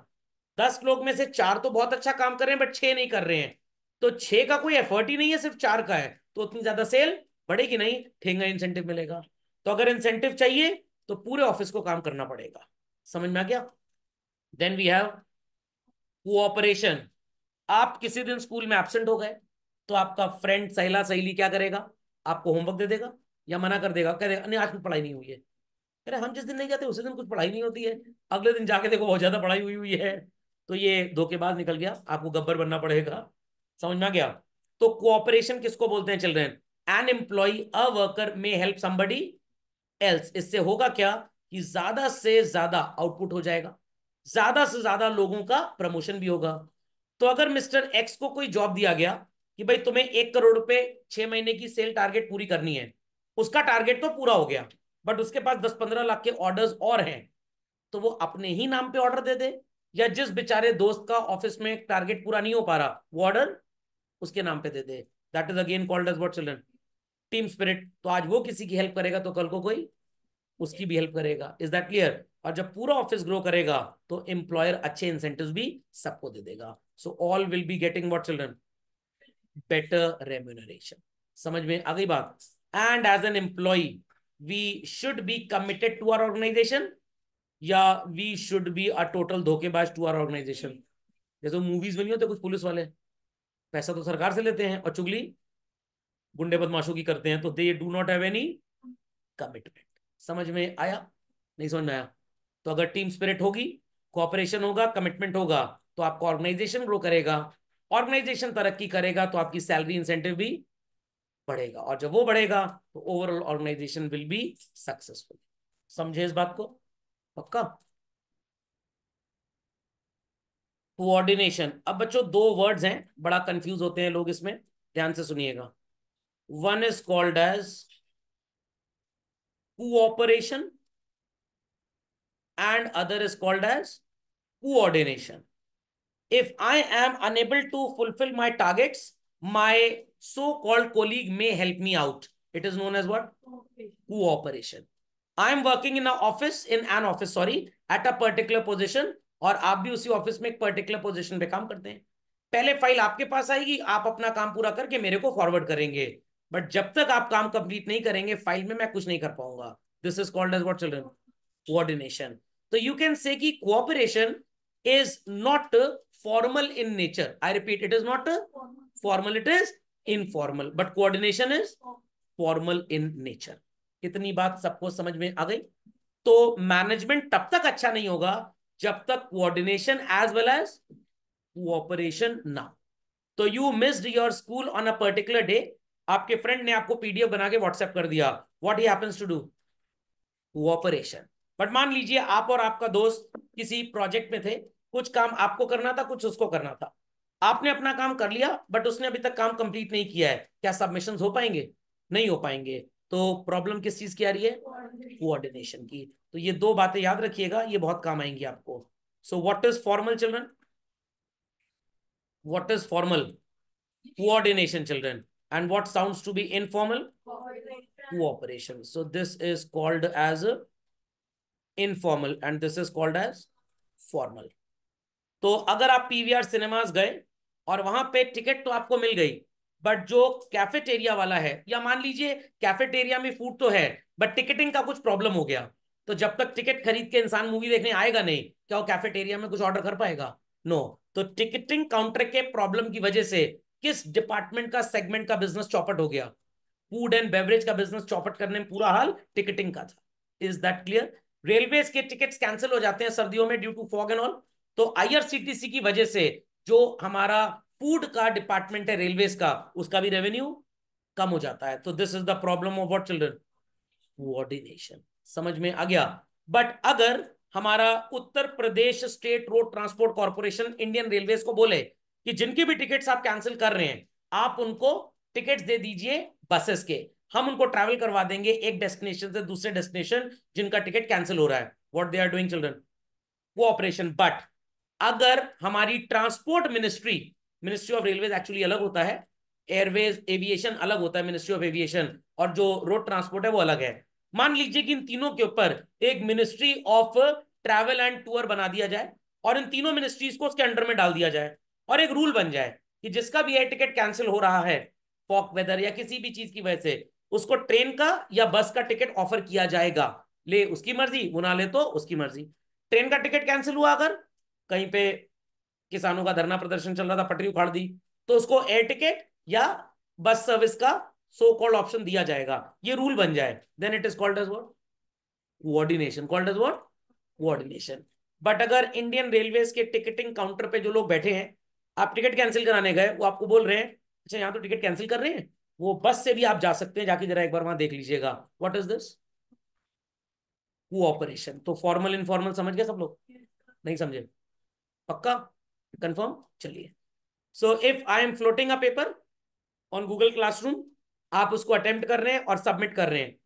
दस लोग में से चार तो बहुत अच्छा काम कर रहे हैं बट छह नहीं कर रहे हैं तो छह का कोई एफर्ट ही नहीं है सिर्फ चार का है तो उतनी ज्यादा सेल बढ़ेगी नहीं ठेगा इंसेंटिव मिलेगा तो अगर इंसेंटिव चाहिए तो पूरे ऑफिस को काम करना पड़ेगा समझ में आ गया देन वी हैव कोऑपरेशन आप किसी दिन स्कूल में एबसेंट हो गए तो आपका फ्रेंड सहेला सहेली क्या करेगा आपको होमवर्क दे देगा या मना कर देगा कह देगा नहीं आज कुछ पढ़ाई नहीं हुई है कह रहे हम जिस दिन नहीं जाते उसी दिन कुछ पढ़ाई नहीं होती है अगले दिन जाके देखो बहुत ज्यादा पढ़ाई हुई हुई है तो ये धोखेबाज निकल गया आपको गब्बर बनना पड़ेगा समझ में गया तो कोऑपरेशन किसको बोलते हैं children an employ a worker may help somebody else इससे होगा क्या कि ज्यादा से ज्यादा आउटपुट हो जाएगा ज्यादा से ज्यादा लोगों का प्रमोशन भी होगा तो अगर मिस्टर एक्स को कोई जॉब दिया गया कि भाई तुम्हें एक करोड़ रुपए छह महीने की सेल टारगेट पूरी करनी है उसका टारगेट तो पूरा हो गया बट उसके पास दस पंद्रह लाख के ऑर्डर्स और हैं तो वो अपने ही नाम पे ऑर्डर दे दे या जिस बेचारे दोस्त का ऑफिस में टारगेट पूरा नहीं हो पा रहा वो ऑर्डर उसके नाम पे दे दे that is again called as what children team spirit तो आज वो किसी की हेल्प करेगा तो कल को कोई उसकी भी हेल्प करेगा इज दैट क्लियर और जब पूरा ऑफिस ग्रो करेगा तो एम्प्लॉयर अच्छे इंसेंटिव भी सबको दे देगा so all will be getting what children better remuneration. समझ में आ गई बात and as an employ we should be committed to our organisation या we should be a total धोखेबाज टू आर ऑर्गेनाइजेशन जैसे मूवीज में नहीं होते कुछ पुलिस वाले पैसा तो सरकार से लेते हैं और चुगली गुंडे बदमाशों की करते हैं तो they do not have any commitment समझ में आया नहीं समझ में आया तो अगर टीम स्पिरिट होगी कॉपरेशन होगा कमिटमेंट होगा तो आपका ऑर्गेनाइजेशन ग्रो करेगा ऑर्गेनाइजेशन तरक्की करेगा तो आपकी सैलरी इंसेंटिव भी बढ़ेगा और जब वो बढ़ेगा तो overall organisation will be successful समझे इस बात को पक्का कोऑर्डिनेशन अब बच्चों दो वर्ड्स हैं बड़ा कंफ्यूज होते हैं लोग इसमें ध्यान से सुनिएगा one is called as cooperation and other is called as coordination if I am unable to fulfill my targets, my so-called colleague may help me out. It is known as what? Cooperation. I am working in a office, in an office, sorry, at a particular position और आप भी उसी office में एक particular position पे काम करते हैं पहले फाइल आपके पास आएगी आप अपना काम पूरा करके मेरे को फॉरवर्ड करेंगे बट जब तक आप काम कंप्लीट नहीं करेंगे फाइल में मैं कुछ नहीं कर पाऊंगा this is called as what children coordination तो यू कैन से कि cooperation is not formal in nature. I repeat, it is not formal, it is informal. But coordination is formal in nature. इतनी बात सबको समझ में आ गई तो मैनेजमेंट तब तक अच्छा नहीं होगा जब तक coordination as well as cooperation ना तो you missed your school on a particular day आपके फ्रेंड ने आपको पीडीएफ बना के व्हाट्सएप कर दिया व्हाट ही happens to do cooperation but मान लीजिए आप और आपका दोस्त किसी प्रोजेक्ट में थे कुछ काम आपको करना था कुछ उसको करना था आपने अपना काम कर लिया बट उसने अभी तक काम कंप्लीट नहीं किया है क्या सबमिशन हो पाएंगे नहीं हो पाएंगे तो प्रॉब्लम किस चीज की आ रही है कोऑर्डिनेशन की तो ये दो बातें याद रखिएगा ये बहुत काम आएंगी आपको so what is formal children what is formal coordination children and what sound to be informal cooperation so this is called as informal and this is called as formal तो अगर आप पीवीआर सिनेमास गए और वहां पे ticket तो आपको मिल गई बट जो कैफेटेरिया वाला है या मान लीजिए कैफेटेरिया में फूड तो है बट टिकटिंग का कुछ प्रॉब्लम हो गया तो जब तक टिकट खरीद के इंसान मूवी देखने आएगा नहीं क्या वो कैफेटेरिया में कुछ ऑर्डर कर पाएगा नो no. तो टिकटिंग काउंटर के प्रॉब्लम की वजह से किस डिपार्टमेंट का सेगमेंट का बिजनेस चौपट हो गया फूड एंड बेवरेज का बिजनेस चौपट करने में पूरा हाल टिकटिंग का था इज दैट क्लियर रेलवे के टिकट कैंसिल हो जाते हैं सर्दियों में due to fog and all तो आईआरसीटीसी की वजह से जो हमारा फूड का डिपार्टमेंट है रेलवे का उसका भी रेवेन्यू कम हो जाता है तो this is the problem of what children coordination समझ में आ गया बट अगर हमारा Uttar Pradesh state road transport corporation Indian railway को बोले कि जिनकी भी टिकट्स आप कैंसिल कर रहे हैं आप उनको टिकट्स दे दीजिए बसेस के हम उनको ट्रैवल करवा देंगे एक डेस्टिनेशन से दूसरे डेस्टिनेशन जिनका टिकट कैंसिल हो रहा है what they are doing children cooperation but अगर हमारी transport ministry ministry of railway actually अलग होता है एयरवेज एविएशन अलग होता है मिनिस्ट्री ऑफ एविएशन और जो रोड ट्रांसपोर्ट है वो अलग है मान लीजिए कि इन तीनों के ऊपर एक ministry of travel and tour बना दिया जाए और इन तीनों मिनिस्ट्रीज को उसके अंडर में डाल दिया जाए और एक रूल बन जाए कि जिसका भी एयर टिकट कैंसिल हो रहा है फॉक वेदर या किसी भी चीज की वजह से उसको ट्रेन का या बस का टिकट ऑफर किया जाएगा ले उसकी मर्जी वो ना ले तो उसकी मर्जी ट्रेन का टिकट कैंसिल हुआ अगर कहीं पे किसानों का धरना प्रदर्शन चल रहा था पटरी उखाड़ दी तो उसको एयर टिकट या बस सर्विस का सो कॉल्ड ऑप्शन दिया जाएगा ये रूल बन जाए then it is called as what coordination called as what coordination but अगर इंडियन रेलवे के टिकटिंग काउंटर पे जो लोग बैठे हैं आप टिकट कैंसिल कराने गए वो आपको बोल रहे हैं अच्छा यहाँ तो टिकट कैंसिल कर रहे हैं वो बस से भी आप जा सकते हैं जाके जरा एक बार वहां देख लीजिएगा वॉट इज दिस कोऑपरेशन तो फॉर्मल इनफॉर्मल समझ गए सब लोग नहीं समझे पक्का कंफर्म चलिए so if I am floating a paper on Google classroom आप उसको अटेम्प्ट कर रहे हैं और सबमिट कर रहे हैं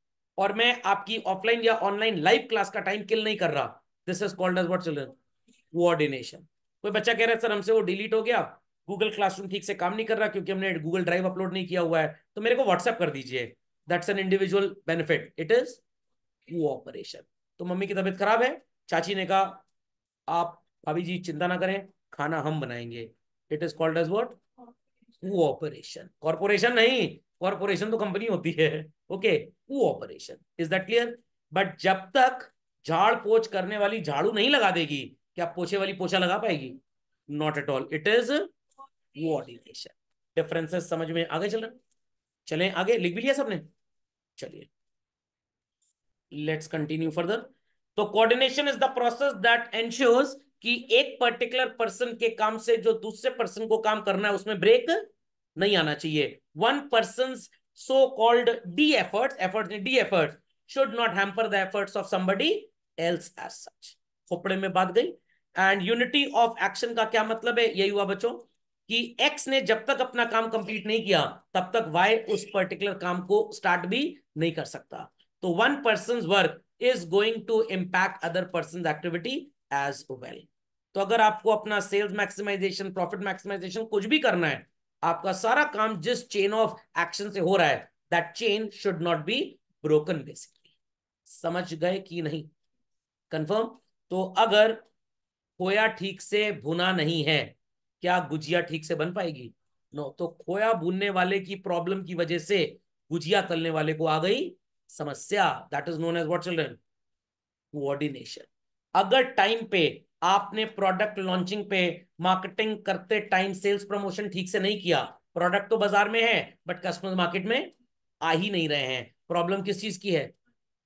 और मैं आपकी ऑफलाइन या ऑनलाइन लाइव क्लास का टाइम किल नहीं कर रहा this is called as what children coordination कोई बच्चा कह रहा है सर हमसे वो डिलीट हो गया गूगल क्लासरूम ठीक से काम नहीं कर रहा क्योंकि हमने गूगल ड्राइव अपलोड नहीं किया हुआ है तो मेरे को व्हाट्सएप कर दीजिए that's an individual benefit it is cooperation तो मम्मी की तबीयत खराब है चाची ने कहा आप भाभी जी चिंता ना करें खाना हम बनाएंगे it is called as what cooperation corporation नहीं कॉर्पोरेशन तो कंपनी होती है okay cooperation is that clear but जब तक झाड़ पोछ करने वाली झाड़ू नहीं लगा देगी क्या पोछे वाली पोछा लगा पाएगी not at all it is coordination differences समझ में आगे चल रहे चले आगे लिख भी लिया सबने चलिए लेट्स कंटिन्यू फर्दर तो coordination is the process that ensures कि एक पर्टिकुलर पर्सन के काम से जो दूसरे पर्सन को काम करना है उसमें ब्रेक नहीं आना चाहिए one person so called the efforts efforts the efforts should not hamper the efforts of somebody else as such खोपड़े में बात गई एंड यूनिटी ऑफ एक्शन का क्या मतलब है यही हुआ बच्चों कि एक्स ने जब तक अपना काम कंप्लीट नहीं किया तब तक वाई उस पर्टिकुलर काम को स्टार्ट भी नहीं कर सकता तो one person work is going to impact other person activity as well तो अगर आपको अपना सेल्स मैक्सिमाइजेशन प्रॉफिट मैक्सिमाइजेशन कुछ भी करना है आपका सारा काम जिस चेन ऑफ एक्शन से हो रहा है that chain should not be broken basically समझ गए कि नहीं कंफर्म तो अगर खोया ठीक से भुना नहीं है क्या गुजिया ठीक से बन पाएगी नो तो खोया भुनने वाले की प्रॉब्लम की वजह से गुजिया तलने वाले को आ गई समस्या that is known as what children coordination अगर टाइम पे आपने प्रोडक्ट लॉन्चिंग पे मार्केटिंग करते टाइम सेल्स प्रमोशन ठीक से नहीं किया प्रोडक्ट तो बाजार में है बट कस्टमर मार्केट में आ ही नहीं रहे हैं प्रॉब्लम किस चीज की है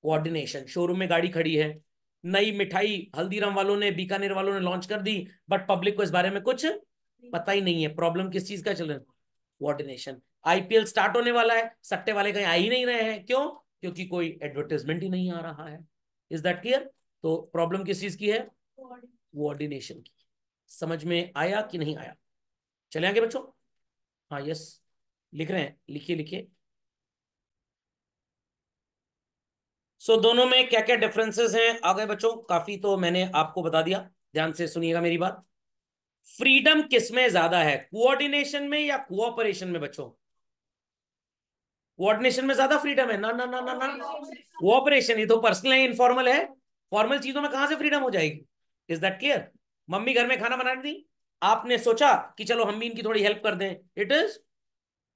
कोऑर्डिनेशन शोरूम में गाड़ी खड़ी है नई मिठाई हल्दीराम वालों ने बीकानेर वालों ने लॉन्च कर दी बट पब्लिक को इस बारे में कुछ पता ही नहीं है प्रॉब्लम किस चीज का चल रहा है कोऑर्डिनेशन आईपीएल स्टार्ट होने वाला है सट्टे वाले कहीं आ ही नहीं रहे हैं क्यों क्योंकि कोई एडवर्टाइजमेंट ही नहीं आ रहा है इज दैट क्लियर तो प्रॉब्लम किस चीज की है कोऑर्डिनेशन की समझ में आया कि नहीं आया चले आगे बच्चों हाँ यस लिख रहे हैं लिखिए लिखिए सो so, दोनों में क्या क्या डिफरेंसेस हैं आ गए बच्चों काफी तो मैंने आपको बता दिया ध्यान से सुनिएगा मेरी बात फ्रीडम किस में ज्यादा है कोऑर्डिनेशन में या कोऑपरेशन में बच्चों कोऑर्डिनेशन में ज्यादा फ्रीडम है ना ना ना ना ना कोऑपरेशन ये तो पर्सनल है इनफॉर्मल है फॉर्मल चीजों में कहां से फ्रीडम हो जाएगी इज दैट क्लियर मम्मी घर में खाना बना दी आपने सोचा कि चलो हम भी इनकी थोड़ी हेल्प कर दें इट इज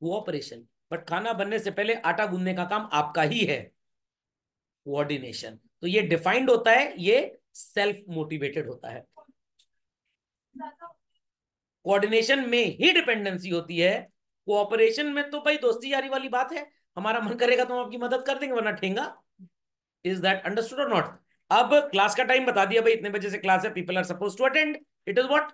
कोऑपरेशन बट खाना बनने से पहले आटा गूंदने का काम आपका ही है कोऑर्डिनेशन तो ये डिफाइंड होता है ये सेल्फ मोटिवेटेड होता है कोऑर्डिनेशन में ही डिपेंडेंसी होती है कोऑपरेशन में तो भाई दोस्ती यारी वाली बात है हमारा मन करेगा तो हम आपकी मदद कर देंगे वरना ठेंगा इज दैट अंडरस्टूड और नॉट अब क्लास का टाइम बता दिया भाई इतने बजे से क्लास है people are suppose to attend it is what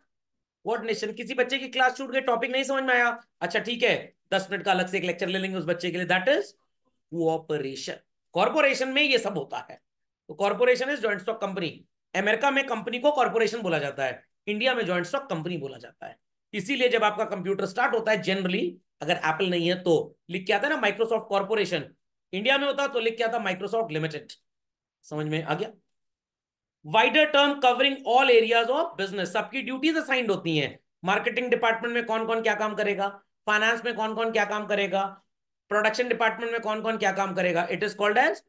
what nation किसी बच्चे की क्लास छूट गई टॉपिक नहीं समझ में आया अच्छा ठीक है दस मिनट का अलग से एक लेक्चर ले लेंगे उस बच्चे के लिए दैट इज कोऑपरेशन कॉर्पोरेशन में ये सब होता है तो corporation is joint stock company America में कंपनी को कॉर्पोरेशन बोला जाता है इंडिया में ज्वाइंट स्टॉक कंपनी बोला जाता है इसीलिए जब आपका कंप्यूटर स्टार्ट होता है जनरली अगर एप्पल नहीं है तो लिख के आता है ना माइक्रोसॉफ्ट कॉर्पोरेशन इंडिया में होता तो लिख के आता माइक्रोसॉफ्ट लिमिटेड समझ में आ गया wider term covering all areas of business सबकी ड्यूटीज असाइंड होती हैं मार्केटिंग डिपार्टमेंट में कौन कौन क्या काम करेगा फाइनेंस में कौन कौन क्या काम करेगा प्रोडक्शन डिपार्टमेंट में कौन कौन क्या काम करेगा it is called as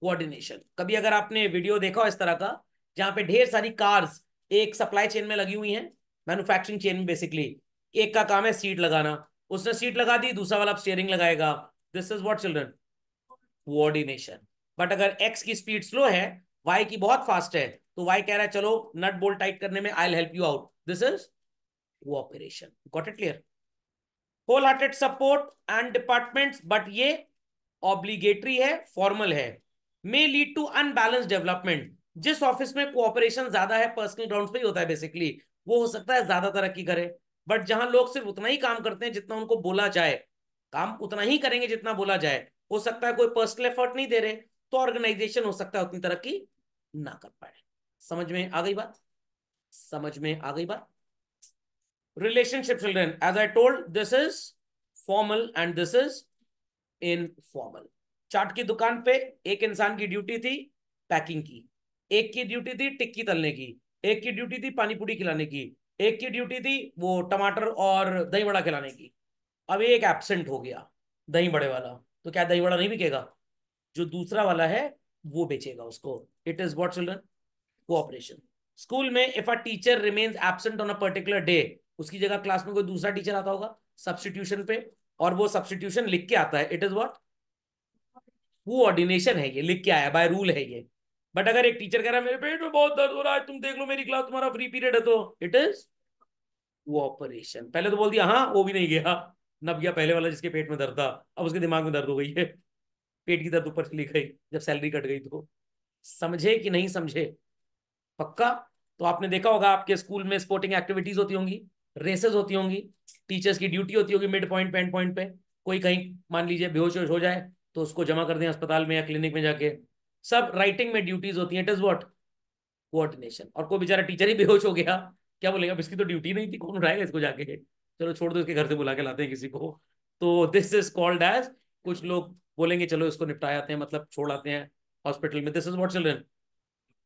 coordination कभी अगर आपने वीडियो देखा हो इस तरह का जहां पे ढेर सारी कार्स एक सप्लाई चेन में लगी हुई हैं मैन्युफैक्चरिंग चेन में बेसिकली एक का काम है सीट लगाना उसने सीट लगा दी दूसरा वाला स्टेयरिंग लगाएगा this is what children coordination but अगर एक्स की स्पीड स्लो है वाई की बहुत फास्ट है तो वाई कह रहा है चलो नट बोल्ट टाइट करने में I help you out this is cooperation got it clear whole hearted support and department but ये ऑब्लिगेटरी है फॉर्मल है may lead to unbalance development जिस ऑफिस में कोऑपरेशन ज्यादा है पर्सनल ग्राउंड पे ही होता है बेसिकली वो हो सकता है ज्यादा तरक्की करे बट जहां लोग सिर्फ उतना ही काम करते हैं जितना उनको बोला जाए काम उतना ही करेंगे जितना बोला जाए हो सकता है कोई पर्सनल एफर्ट नहीं दे रहे तो ऑर्गेनाइजेशन हो सकता है उतनी तरक्की ना कर पाए समझ में आ गई बात समझ में आ गई बात relationship children I told this is formal and and this is informal चाट की दुकान पे एक इंसान की ड्यूटी थी पैकिंग की एक की ड्यूटी थी टिक्की तलने की एक की ड्यूटी थी पानी पूरी खिलाने की एक की ड्यूटी थी वो टमाटर और दही बड़ा खिलाने की अब एक एबसेंट हो गया दही बड़े वाला तो क्या दही बड़ा नहीं बिकेगा जो दूसरा वाला है वो बेचेगा उसको it is what children cooperation school में if a teacher remains absent on a particular day उसकी जगह क्लास में कोई दूसरा टीचर आता होगा सब्सटीट्यूशन पे और वो सब्सटीट्यूशन लिख के आता है it is what coordination है ये लिख के आया बाय रूल है ये बट अगर एक टीचर कह रहा है मेरे पेट में बहुत दर्द हो रहा है तुम देख लो मेरी क्लास तुम्हारा फ्री पीरियड है तो इट इज वो ऑपरेशन पहले तो बोल दिया हाँ वो भी नहीं गया नब गया पहले वाला जिसके पेट में दर्द था अब उसके दिमाग में दर्द हो गई है पेट की दर्द ऊपर चली गई जब सैलरी कट गई तो समझे कि नहीं समझे पक्का तो आपने देखा होगा आपके स्कूल में स्पोर्टिंग एक्टिविटीज होती होंगी रेसेस होती होंगी टीचर्स की ड्यूटी होती होगी मिड पॉइंट पेंट पॉइंट पे कोई कहीं मान लीजिए बेहोश हो जाए तो उसको जमा कर दें अस्पताल में या क्लिनिक में जाके सब राइटिंग में ड्यूटीज होती हैं इट इज वॉट कोऑर्डिनेशन और कोई बेचारा टीचर ही बेहोश हो गया क्या बोलेगा इसकी तो ड्यूटी नहीं थी कौन उठाएगा इसको जाके चलो छोड़ दो इसके घर से बुला के लाते हैं किसी को तो दिस इज कॉल्ड एज कुछ लोग बोलेंगे चलो इसको निपटा आते हैं मतलब छोड़ आते हैं हॉस्पिटल में this is what children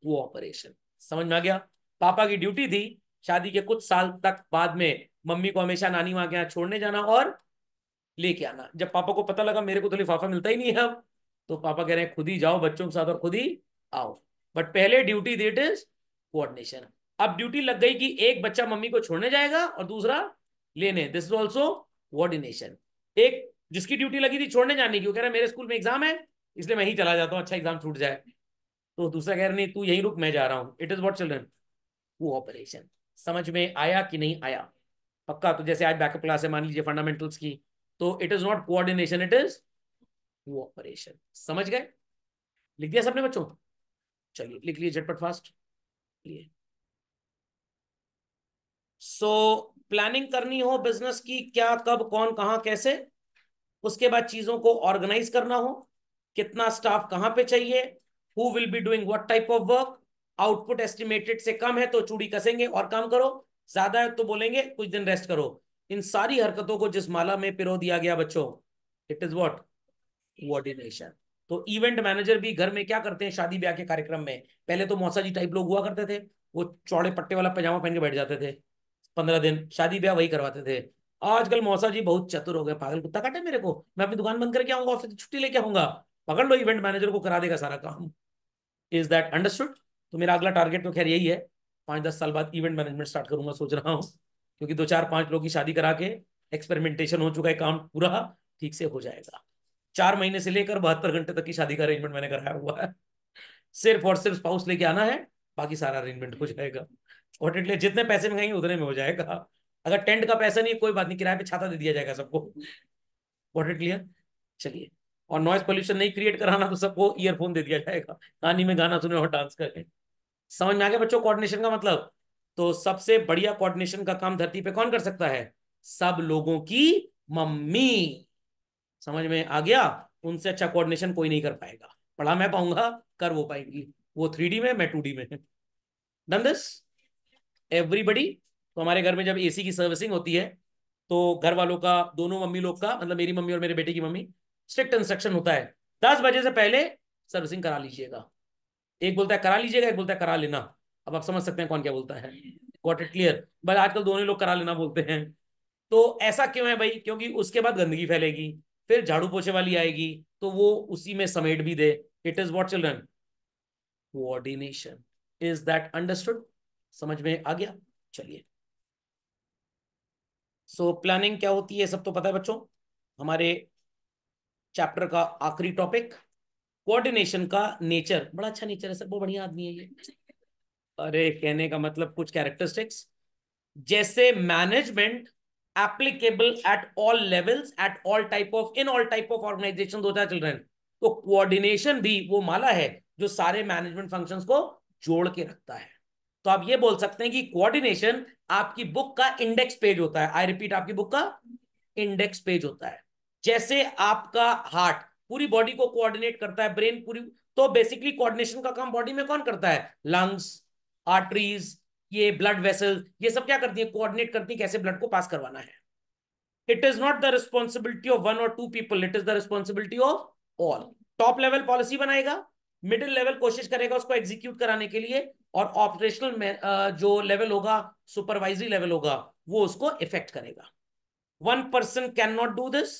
cooperation समझ में आ गया पापा की ड्यूटी थी शादी के कुछ साल तक बाद में मम्मी को हमेशा नानी वहां के यहाँ छोड़ने जाना और लेके आना जब पापा को पता लगा मेरे को तो लिफाफा मिलता ही नहीं है अब तो पापा कह रहे हैं खुद ही जाओ बच्चों के साथ और खुद ही आओ बट पहले ड्यूटी दिट इज कोऑर्डिनेशन अब ड्यूटी लग गई कि एक बच्चा मम्मी को छोड़ने जाएगा और दूसरा लेने दिस इज ऑल्सो कोऑर्डिनेशन एक जिसकी ड्यूटी लगी थी छोड़ने जाने की वो कह रहा मेरे स्कूल में एग्जाम है इसलिए मैं ही चला जाता हूँ अच्छा एग्जाम छूट जाए तो दूसरा कह रहा नहीं तू यही रुक मैं जा रहा हूँ it is what children cooperation समझ में आया कि नहीं आया पक्का तो जैसे आज बैकअप क्लास है मान लीजिए फंडामेंटल्स की तो it is not coordination it is cooperation समझ गए लिख दिया सबने बच्चों चलिए लिख लिए झटपट फास्ट लिए सो so, प्लानिंग करनी हो बिजनेस की क्या कब कौन कहां कैसे उसके बाद चीजों को ऑर्गेनाइज करना हो कितना स्टाफ कहां पे चाहिए who will be doing what type of work output estimated से कम है तो चूड़ी कसेंगे और काम करो ज्यादा है तो बोलेंगे कुछ दिन रेस्ट करो इन सारी हरकतों को जिस माला में पिरो दिया गया बच्चों इट इज वॉट कोऑर्डिनेशन तो इवेंट मैनेजर भी घर में क्या करते हैं शादी ब्याह के कार्यक्रम में पहले तो मौसा जी टाइप लोग हुआ करते थे वो चौड़े पट्टे वाला पजामा पहन के बैठ जाते थे पंद्रह दिन शादी ब्याह वही करवाते थे आजकल मौसा जी बहुत चतुर हो गए पागल कुत्ता काटे मेरे को मैं अपनी दुकान बंद करके आऊंगा ऑफिस छुट्टी लेके आऊंगा पकड़ लो इवेंट मैनेजर को करा देगा सारा काम इज दैट अंडरस्टूड तो मेरा अगला टारगेट तो खैर यही है पांच दस साल बाद इवेंट मैनेजमेंट स्टार्ट करूंगा सोच रहा हूँ क्योंकि दो चार पांच लोग की शादी करा के एक्सपेरिमेंटेशन हो चुका है काम पूरा ठीक से हो जाएगा चार महीने से लेकर बहत्तर घंटे तक की शादी का अरेंजमेंट मैंने कराया हुआ है सिर्फ और सिर्फ स्पाउस लेके आना है बाकी सारा अरेंजमेंट हो जाएगा और जितने पैसे में उतने में हो जाएगा अगर टेंट का पैसा नहीं कोई बात नहीं किराए पे छाता दे दिया जाएगा सबको वॉट क्लियर चलिए और नॉइस पोल्यूशन नहीं क्रिएट कराना तो सबको ईयरफोन दे दिया जाएगा कहानी में गाना सुने और डांस करके समझ में आ गया बच्चों कोऑर्डिनेशन का मतलब तो सबसे बढ़िया कोऑर्डिनेशन का काम धरती पे कौन कर सकता है सब लोगों की मम्मी समझ में आ गया उनसे अच्छा कोऑर्डिनेशन कोई नहीं कर पाएगा पढ़ा मैं पाऊंगा कर वो पाएंगी वो थ्री में मैं टू में डन दिस एवरीबडी तो हमारे घर में जब एसी की सर्विसिंग होती है तो घर वालों का दोनों मम्मी लोग का मतलब मेरी मम्मी और मेरे बेटे की मम्मी स्ट्रिक्ट इंस्ट्रक्शन होता है दस बजे से पहले सर्विसिंग करा लीजिएगा एक बोलता है करा लीजिएगा एक बोलता है करा लेना अब आप समझ सकते हैं कौन क्या बोलता है वॉट इट क्लियर बस आजकल दोनों लोग करा लेना बोलते हैं तो ऐसा क्यों है भाई क्योंकि उसके बाद गंदगी फैलेगी फिर झाड़ू पोछे वाली आएगी तो वो उसी में समेट भी दे it is what children coordination is that understood समझ में आ गया चलिए सो so, प्लानिंग क्या होती है सब तो पता है बच्चों हमारे चैप्टर का आखिरी टॉपिक कोऑर्डिनेशन का नेचर बड़ा अच्छा नेचर है सर बहुत बढ़िया आदमी है ये अरे कहने का मतलब कुछ कैरेक्टरिस्टिक्स जैसे management applicable at all levels at all type of in all type of organisation दो चार चिल्ड्रेन तो कोऑर्डिनेशन भी वो माला है जो सारे मैनेजमेंट फंक्शंस को जोड़ के रखता है तो आप ये बोल सकते हैं कि कोऑर्डिनेशन आपकी बुक का इंडेक्स पेज होता है आई रिपीट आपकी बुक का इंडेक्स पेज होता है जैसे आपका हार्ट पूरी बॉडी को कोऑर्डिनेट करता है ब्रेन पूरी तो बेसिकली कोऑर्डिनेशन का काम बॉडी में कौन करता है लंग्स आर्टरीज ये ब्लड वेसल ये सब क्या करती है कोऑर्डिनेट करती है कैसे ब्लड को पास करवाना है it is not the responsibility of one और two people it is the responsibility of all top level policy बनाएगा मिडिल लेवल कोशिश करेगा उसको एग्जीक्यूट कराने के लिए और ऑपरेशनल uh, जो लेवल होगा सुपरवाइजरी लेवल होगा वो उसको इफेक्ट करेगा one person can not do this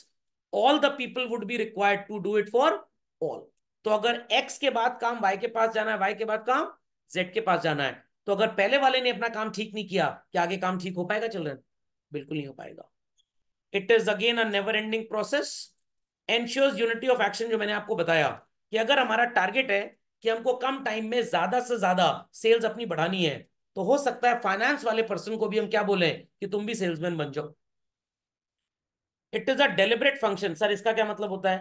all the people would be required to do it for all तो अगर एक्स के बाद काम वाई के पास जाना है वाई के बाद काम जेड के पास जाना है तो अगर पहले वाले ने अपना काम ठीक नहीं किया क्या आगे काम ठीक हो पाएगा चिल्ड्रन बिल्कुल नहीं हो पाएगा it is again a never ending process ensures unity of action जो मैंने आपको बताया कि अगर हमारा टारगेट है कि हमको कम टाइम में ज्यादा से ज्यादा सेल्स अपनी बढ़ानी है तो हो सकता है फाइनेंस वाले पर्सन को भी हम क्या बोले कि तुम भी सेल्समैन बन जाओ it is a deliberate function sir इसका क्या मतलब होता है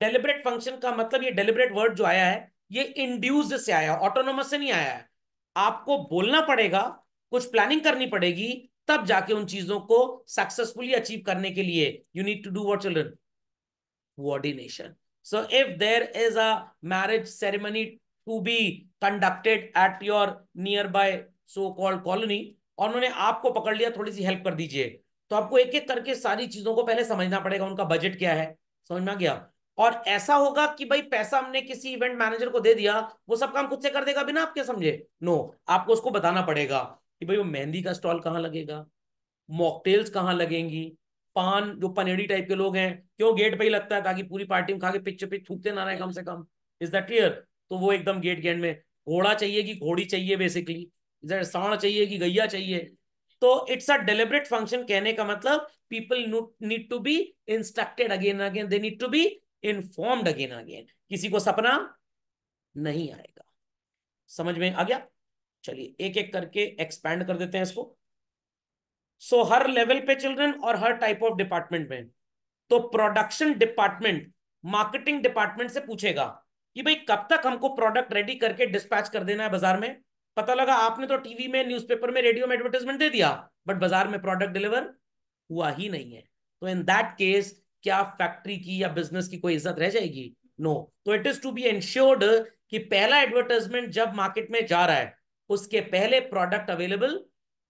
डेलिबरेट फंक्शन का मतलब ये डेलिबरेट वर्ड जो आया है ये इंड्यूज से आया ऑटोनोमस से नहीं आया है आपको बोलना पड़ेगा कुछ प्लानिंग करनी पड़ेगी तब जाके उन चीजों को सक्सेसफुली अचीव करने के लिए you need to do what children coordination So if there is a marriage ceremony to be conducted at your nearby so-called colony, और उन्होंने आपको पकड़ लिया थोड़ी सी हेल्प कर दीजिए तो आपको एक एक करके सारी चीजों को पहले समझना पड़ेगा उनका बजट क्या है समझ में गया और ऐसा होगा कि भाई पैसा हमने किसी इवेंट मैनेजर को दे दिया वो सब काम खुद से कर देगा बिना आप क्या समझे नो आपको उसको बताना पड़ेगा कि भाई वो मेहंदी का स्टॉल कहाँ लगेगा मॉकटेल्स कहाँ लगेंगी पान जो पनेड़ी टाइप के लोग हैं क्यों गेट पे ही लगता है ताकि पूरी पार्टी में खा के पिछे पिच थूकते ना रहे कम से कम इज दैट क्लियर तो वो एकदम गेट गेंड में घोड़ा चाहिए कि घोड़ी चाहिए बेसिकली साण चाहिए कि गैया चाहिए तो इट्स अ डेलिबरेट फंक्शन कहने का मतलब people need to be instructed again again they need to be informed again again किसी को सपना नहीं आएगा समझ में आ गया चलिए एक एक करके एक्सपैंड कर देते हैं इसको सो हर लेवल पे चिल्ड्रन और हर टाइप ऑफ डिपार्टमेंट में तो प्रोडक्शन डिपार्टमेंट मार्केटिंग डिपार्टमेंट से पूछेगा कि भाई कब तक हमको प्रोडक्ट रेडी करके डिस्पैच कर देना है बाजार में पता लगा आपने तो टीवी में न्यूज़पेपर में रेडियो में एडवर्टाइजमेंट दे दिया बट बाजार में प्रोडक्ट डिलीवर हुआ ही नहीं है तो इन दैट केस क्या फैक्ट्री की या बिजनेस की कोई इज्जत रह जाएगी नो तो it is to be ensured कि पहला एडवर्टाइजमेंट जब मार्केट में जा रहा है उसके पहले प्रोडक्ट अवेलेबल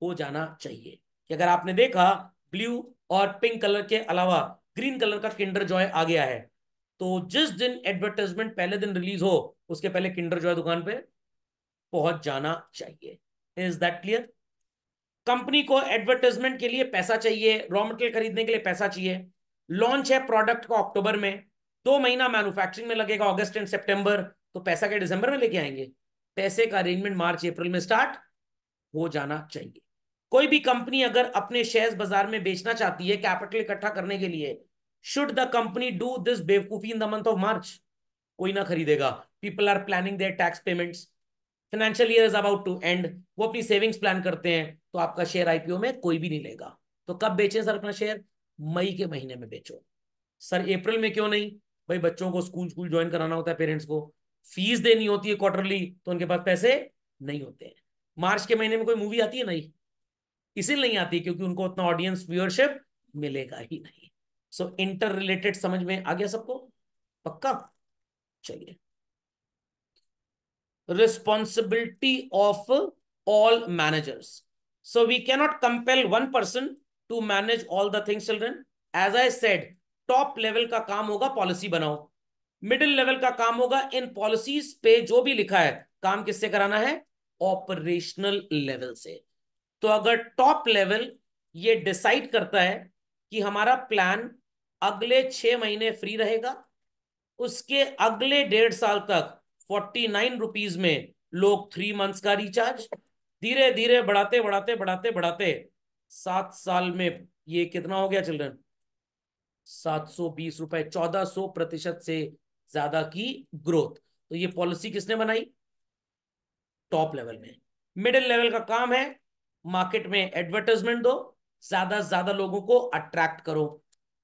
हो जाना चाहिए कि अगर आपने देखा ब्लू और पिंक कलर के अलावा ग्रीन कलर का किंडर जॉय आ गया है तो जिस दिन एडवर्टाइजमेंट पहले दिन रिलीज हो उसके पहले किंडर जॉय दुकान पे पहुंच जाना चाहिए इज दैट क्लियर कंपनी को एडवर्टाइजमेंट के लिए पैसा चाहिए रॉ मटेरियल खरीदने के लिए पैसा चाहिए लॉन्च है प्रोडक्ट का अक्टूबर में दो महीना मैन्युफैक्चरिंग में लगेगा अगस्त एंड सितंबर तो पैसा क्या दिसंबर में लेके आएंगे पैसे का अरेंजमेंट मार्च अप्रैल में स्टार्ट हो जाना चाहिए कोई भी कंपनी अगर अपने शेयर्स बाजार में बेचना चाहती है कैपिटल इकट्ठा करने के लिए should the company do this बेवकूफी in the month of March कोई ना खरीदेगा people are planning their tax payments financial year is about to end वो अपनी सेविंग्स प्लान करते हैं तो आपका शेयर आईपीओ में कोई भी नहीं लेगा तो कब बेचे सर अपना शेयर मई के महीने में बेचो सर अप्रैल में क्यों नहीं भाई बच्चों को स्कूल स्कूल ज्वाइन कराना होता है पेरेंट्स को फीस देनी होती है क्वार्टरली तो उनके पास पैसे नहीं होते हैं मार्च के महीने में कोई मूवी आती है नहीं इसीलिए नहीं आती क्योंकि उनको उतना ऑडियंस व्यूअरशिप मिलेगा ही नहीं सो इंटर रिलेटेड समझ में आ गया सबको पक्का चलिए responsibility of all managers so we cannot compel one person to manage all the things children as I said top level का काम होगा पॉलिसी बनाओ मिडिल लेवल का काम होगा इन पॉलिसीज पे जो भी लिखा है काम किससे कराना है ऑपरेशनल लेवल से तो अगर टॉप लेवल ये डिसाइड करता है कि हमारा प्लान अगले छह महीने फ्री रहेगा उसके अगले डेढ़ साल तक फोर्टी नाइन रुपीज में लोग थ्री मंथ्स का रिचार्ज धीरे धीरे बढ़ाते बढ़ाते बढ़ाते बढ़ाते सात साल में ये कितना हो गया चिल्ड्रन सात सौ बीस रुपए चौदह सौ प्रतिशत से ज्यादा की ग्रोथ तो ये पॉलिसी किसने बनाई टॉप लेवल में मिडिल लेवल का काम है मार्केट में एडवर्टाइजमेंट दो ज्यादा से ज्यादा लोगों को अट्रैक्ट करो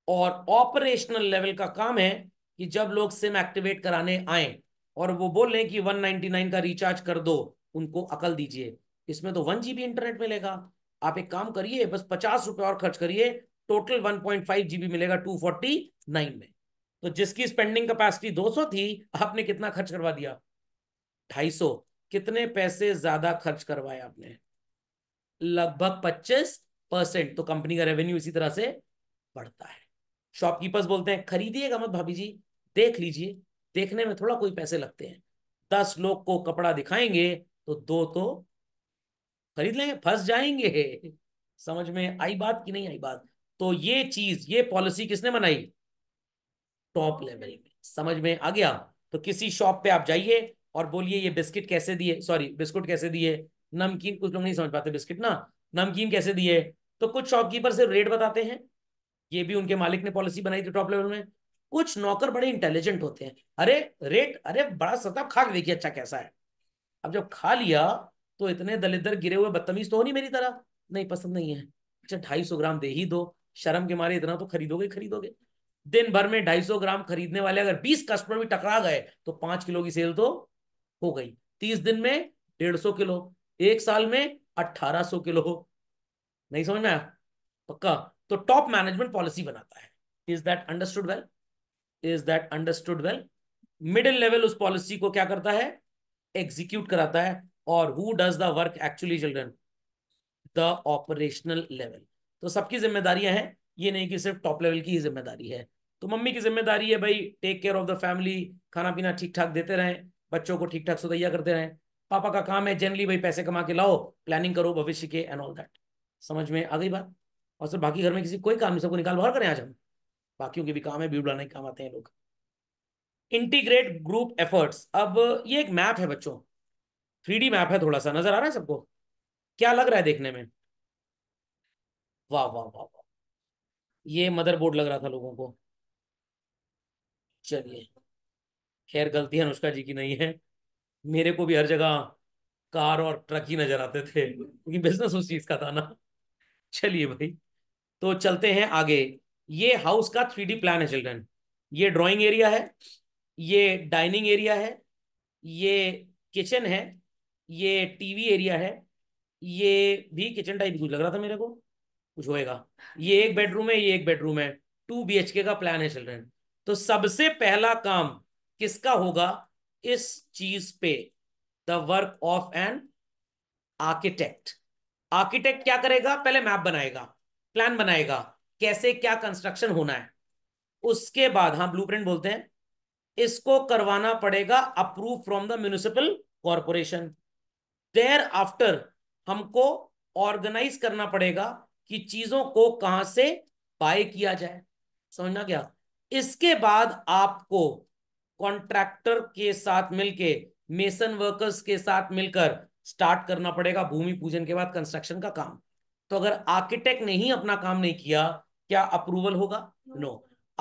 और ऑपरेशनल लेवल का काम है कि जब लोग सिम एक्टिवेट कराने आए और वो बोल रहे कि 199 का रिचार्ज कर दो उनको अकल दीजिए इसमें तो वन जीबी इंटरनेट मिलेगा आप एक काम करिए बस पचास रुपए और खर्च करिए टोटल 1.5 जीबी मिलेगा 249 में तो जिसकी स्पेंडिंग कैपेसिटी 200 थी आपने कितना खर्च करवा दिया 250 कितने पैसे ज्यादा खर्च करवाए आपने लगभग पच्चीस परसेंट तो कंपनी का रेवेन्यू इसी तरह से बढ़ता है शॉपकीपर्स बोलते हैं खरीदिएगा मत भाभी जी देख लीजिए देखने में थोड़ा कोई पैसे लगते हैं दस लोग को कपड़ा दिखाएंगे तो दो तो खरीद लेंगे फंस जाएंगे (laughs) समझ में आई बात कि नहीं आई बात तो ये चीज ये पॉलिसी किसने बनाई टॉप लेवल में समझ में आ गया तो किसी शॉप पे आप जाइए और बोलिए ये बिस्किट कैसे दिए सॉरी बिस्कुट कैसे दिए नमकीन कुछ लोग नहीं समझ पाते बिस्किट ना नमकीन कैसे दिए तो कुछ शॉपकीपर सिर्फ रेट बताते हैं ये भी उनके मालिक ने पॉलिसी बनाई थी टॉप लेवल में कुछ नौकर बड़े इंटेलिजेंट होते हैं अरे रेट अरे बड़ा सस्ता खा के देखिए अच्छा कैसा है अब जब खा लिया तो इतने दलिदर गिरे हुए बदतमीज तो हो नहीं मेरी तरह नहीं पसंद नहीं है अच्छा ढाई सौ ग्राम दे ही दो शर्म के मारे इतना तो खरीदोगे खरीदोगे दिन भर में ढाई सौ ग्राम खरीदने वाले अगर बीस कस्टमर भी टकरा गए तो पांच किलो की सेल तो हो गई तीस दिन में डेढ़ किलो एक साल में 1800 किलो हो नहीं समझ में आया पक्का तो टॉप मैनेजमेंट पॉलिसी बनाता है is that understood well is that understood well middle level उस पॉलिसी को क्या करता है एग्जीक्यूट कराता है और who does the work actually children the operational level तो सबकी जिम्मेदारियां हैं ये नहीं कि सिर्फ टॉप लेवल की ही जिम्मेदारी है तो मम्मी की जिम्मेदारी है भाई take care of the family खाना पीना ठीक ठाक देते रहें बच्चों को ठीक ठाक सुधैया करते रहें पापा का काम है जनरली भाई पैसे कमा के लाओ प्लानिंग करो भविष्य के एंड ऑल दैट समझ में आ गई बात और सर बाकी घर में किसी कोई काम नहीं सबको निकाल बाहर करें आज हम बाकियों के भी काम है बीड़ बनाने के काम आते हैं लोग इंटीग्रेट ग्रुप एफर्ट्स अब ये एक मैप है बच्चों थ्री मैप है थोड़ा सा नजर आ रहा है सबको क्या लग रहा है देखने में वाह वाह वाह वाह ये मदरबोर्ड लग रहा था लोगों को चलिए खैर है अनुष्का जी की नहीं है मेरे को भी हर जगह कार और ट्रक ही नजर आते थे क्योंकि बिजनेस उस चीज का था ना चलिए भाई तो चलते हैं आगे ये हाउस का थ्री डी प्लान है चिल्ड्रन ये ड्राइंग एरिया है ये डाइनिंग एरिया है ये किचन है ये टीवी एरिया है ये भी किचन टाइप कुछ लग रहा था मेरे को कुछ होएगा ये एक बेडरूम है ये एक बेडरूम है टू बी का प्लान है चिल्ड्रन तो सबसे पहला काम किसका होगा इस चीज पे the work of an architect architect क्या करेगा पहले मैप बनाएगा प्लान बनाएगा कैसे क्या कंस्ट्रक्शन होना है उसके बाद हम हाँ, ब्लू बोलते हैं इसको करवाना पड़ेगा approve from the municipal corporation thereafter हमको ऑर्गेनाइज करना पड़ेगा कि चीजों को कहां से बाय किया जाए समझना क्या इसके बाद आपको कॉन्ट्रैक्टर के साथ मिलके मेसन वर्कर्स के साथ मिलकर स्टार्ट करना पड़ेगा भूमि पूजन के बाद कंस्ट्रक्शन का काम तो अगर आर्किटेक्ट ने ही अपना काम नहीं किया क्या अप्रूवल होगा नो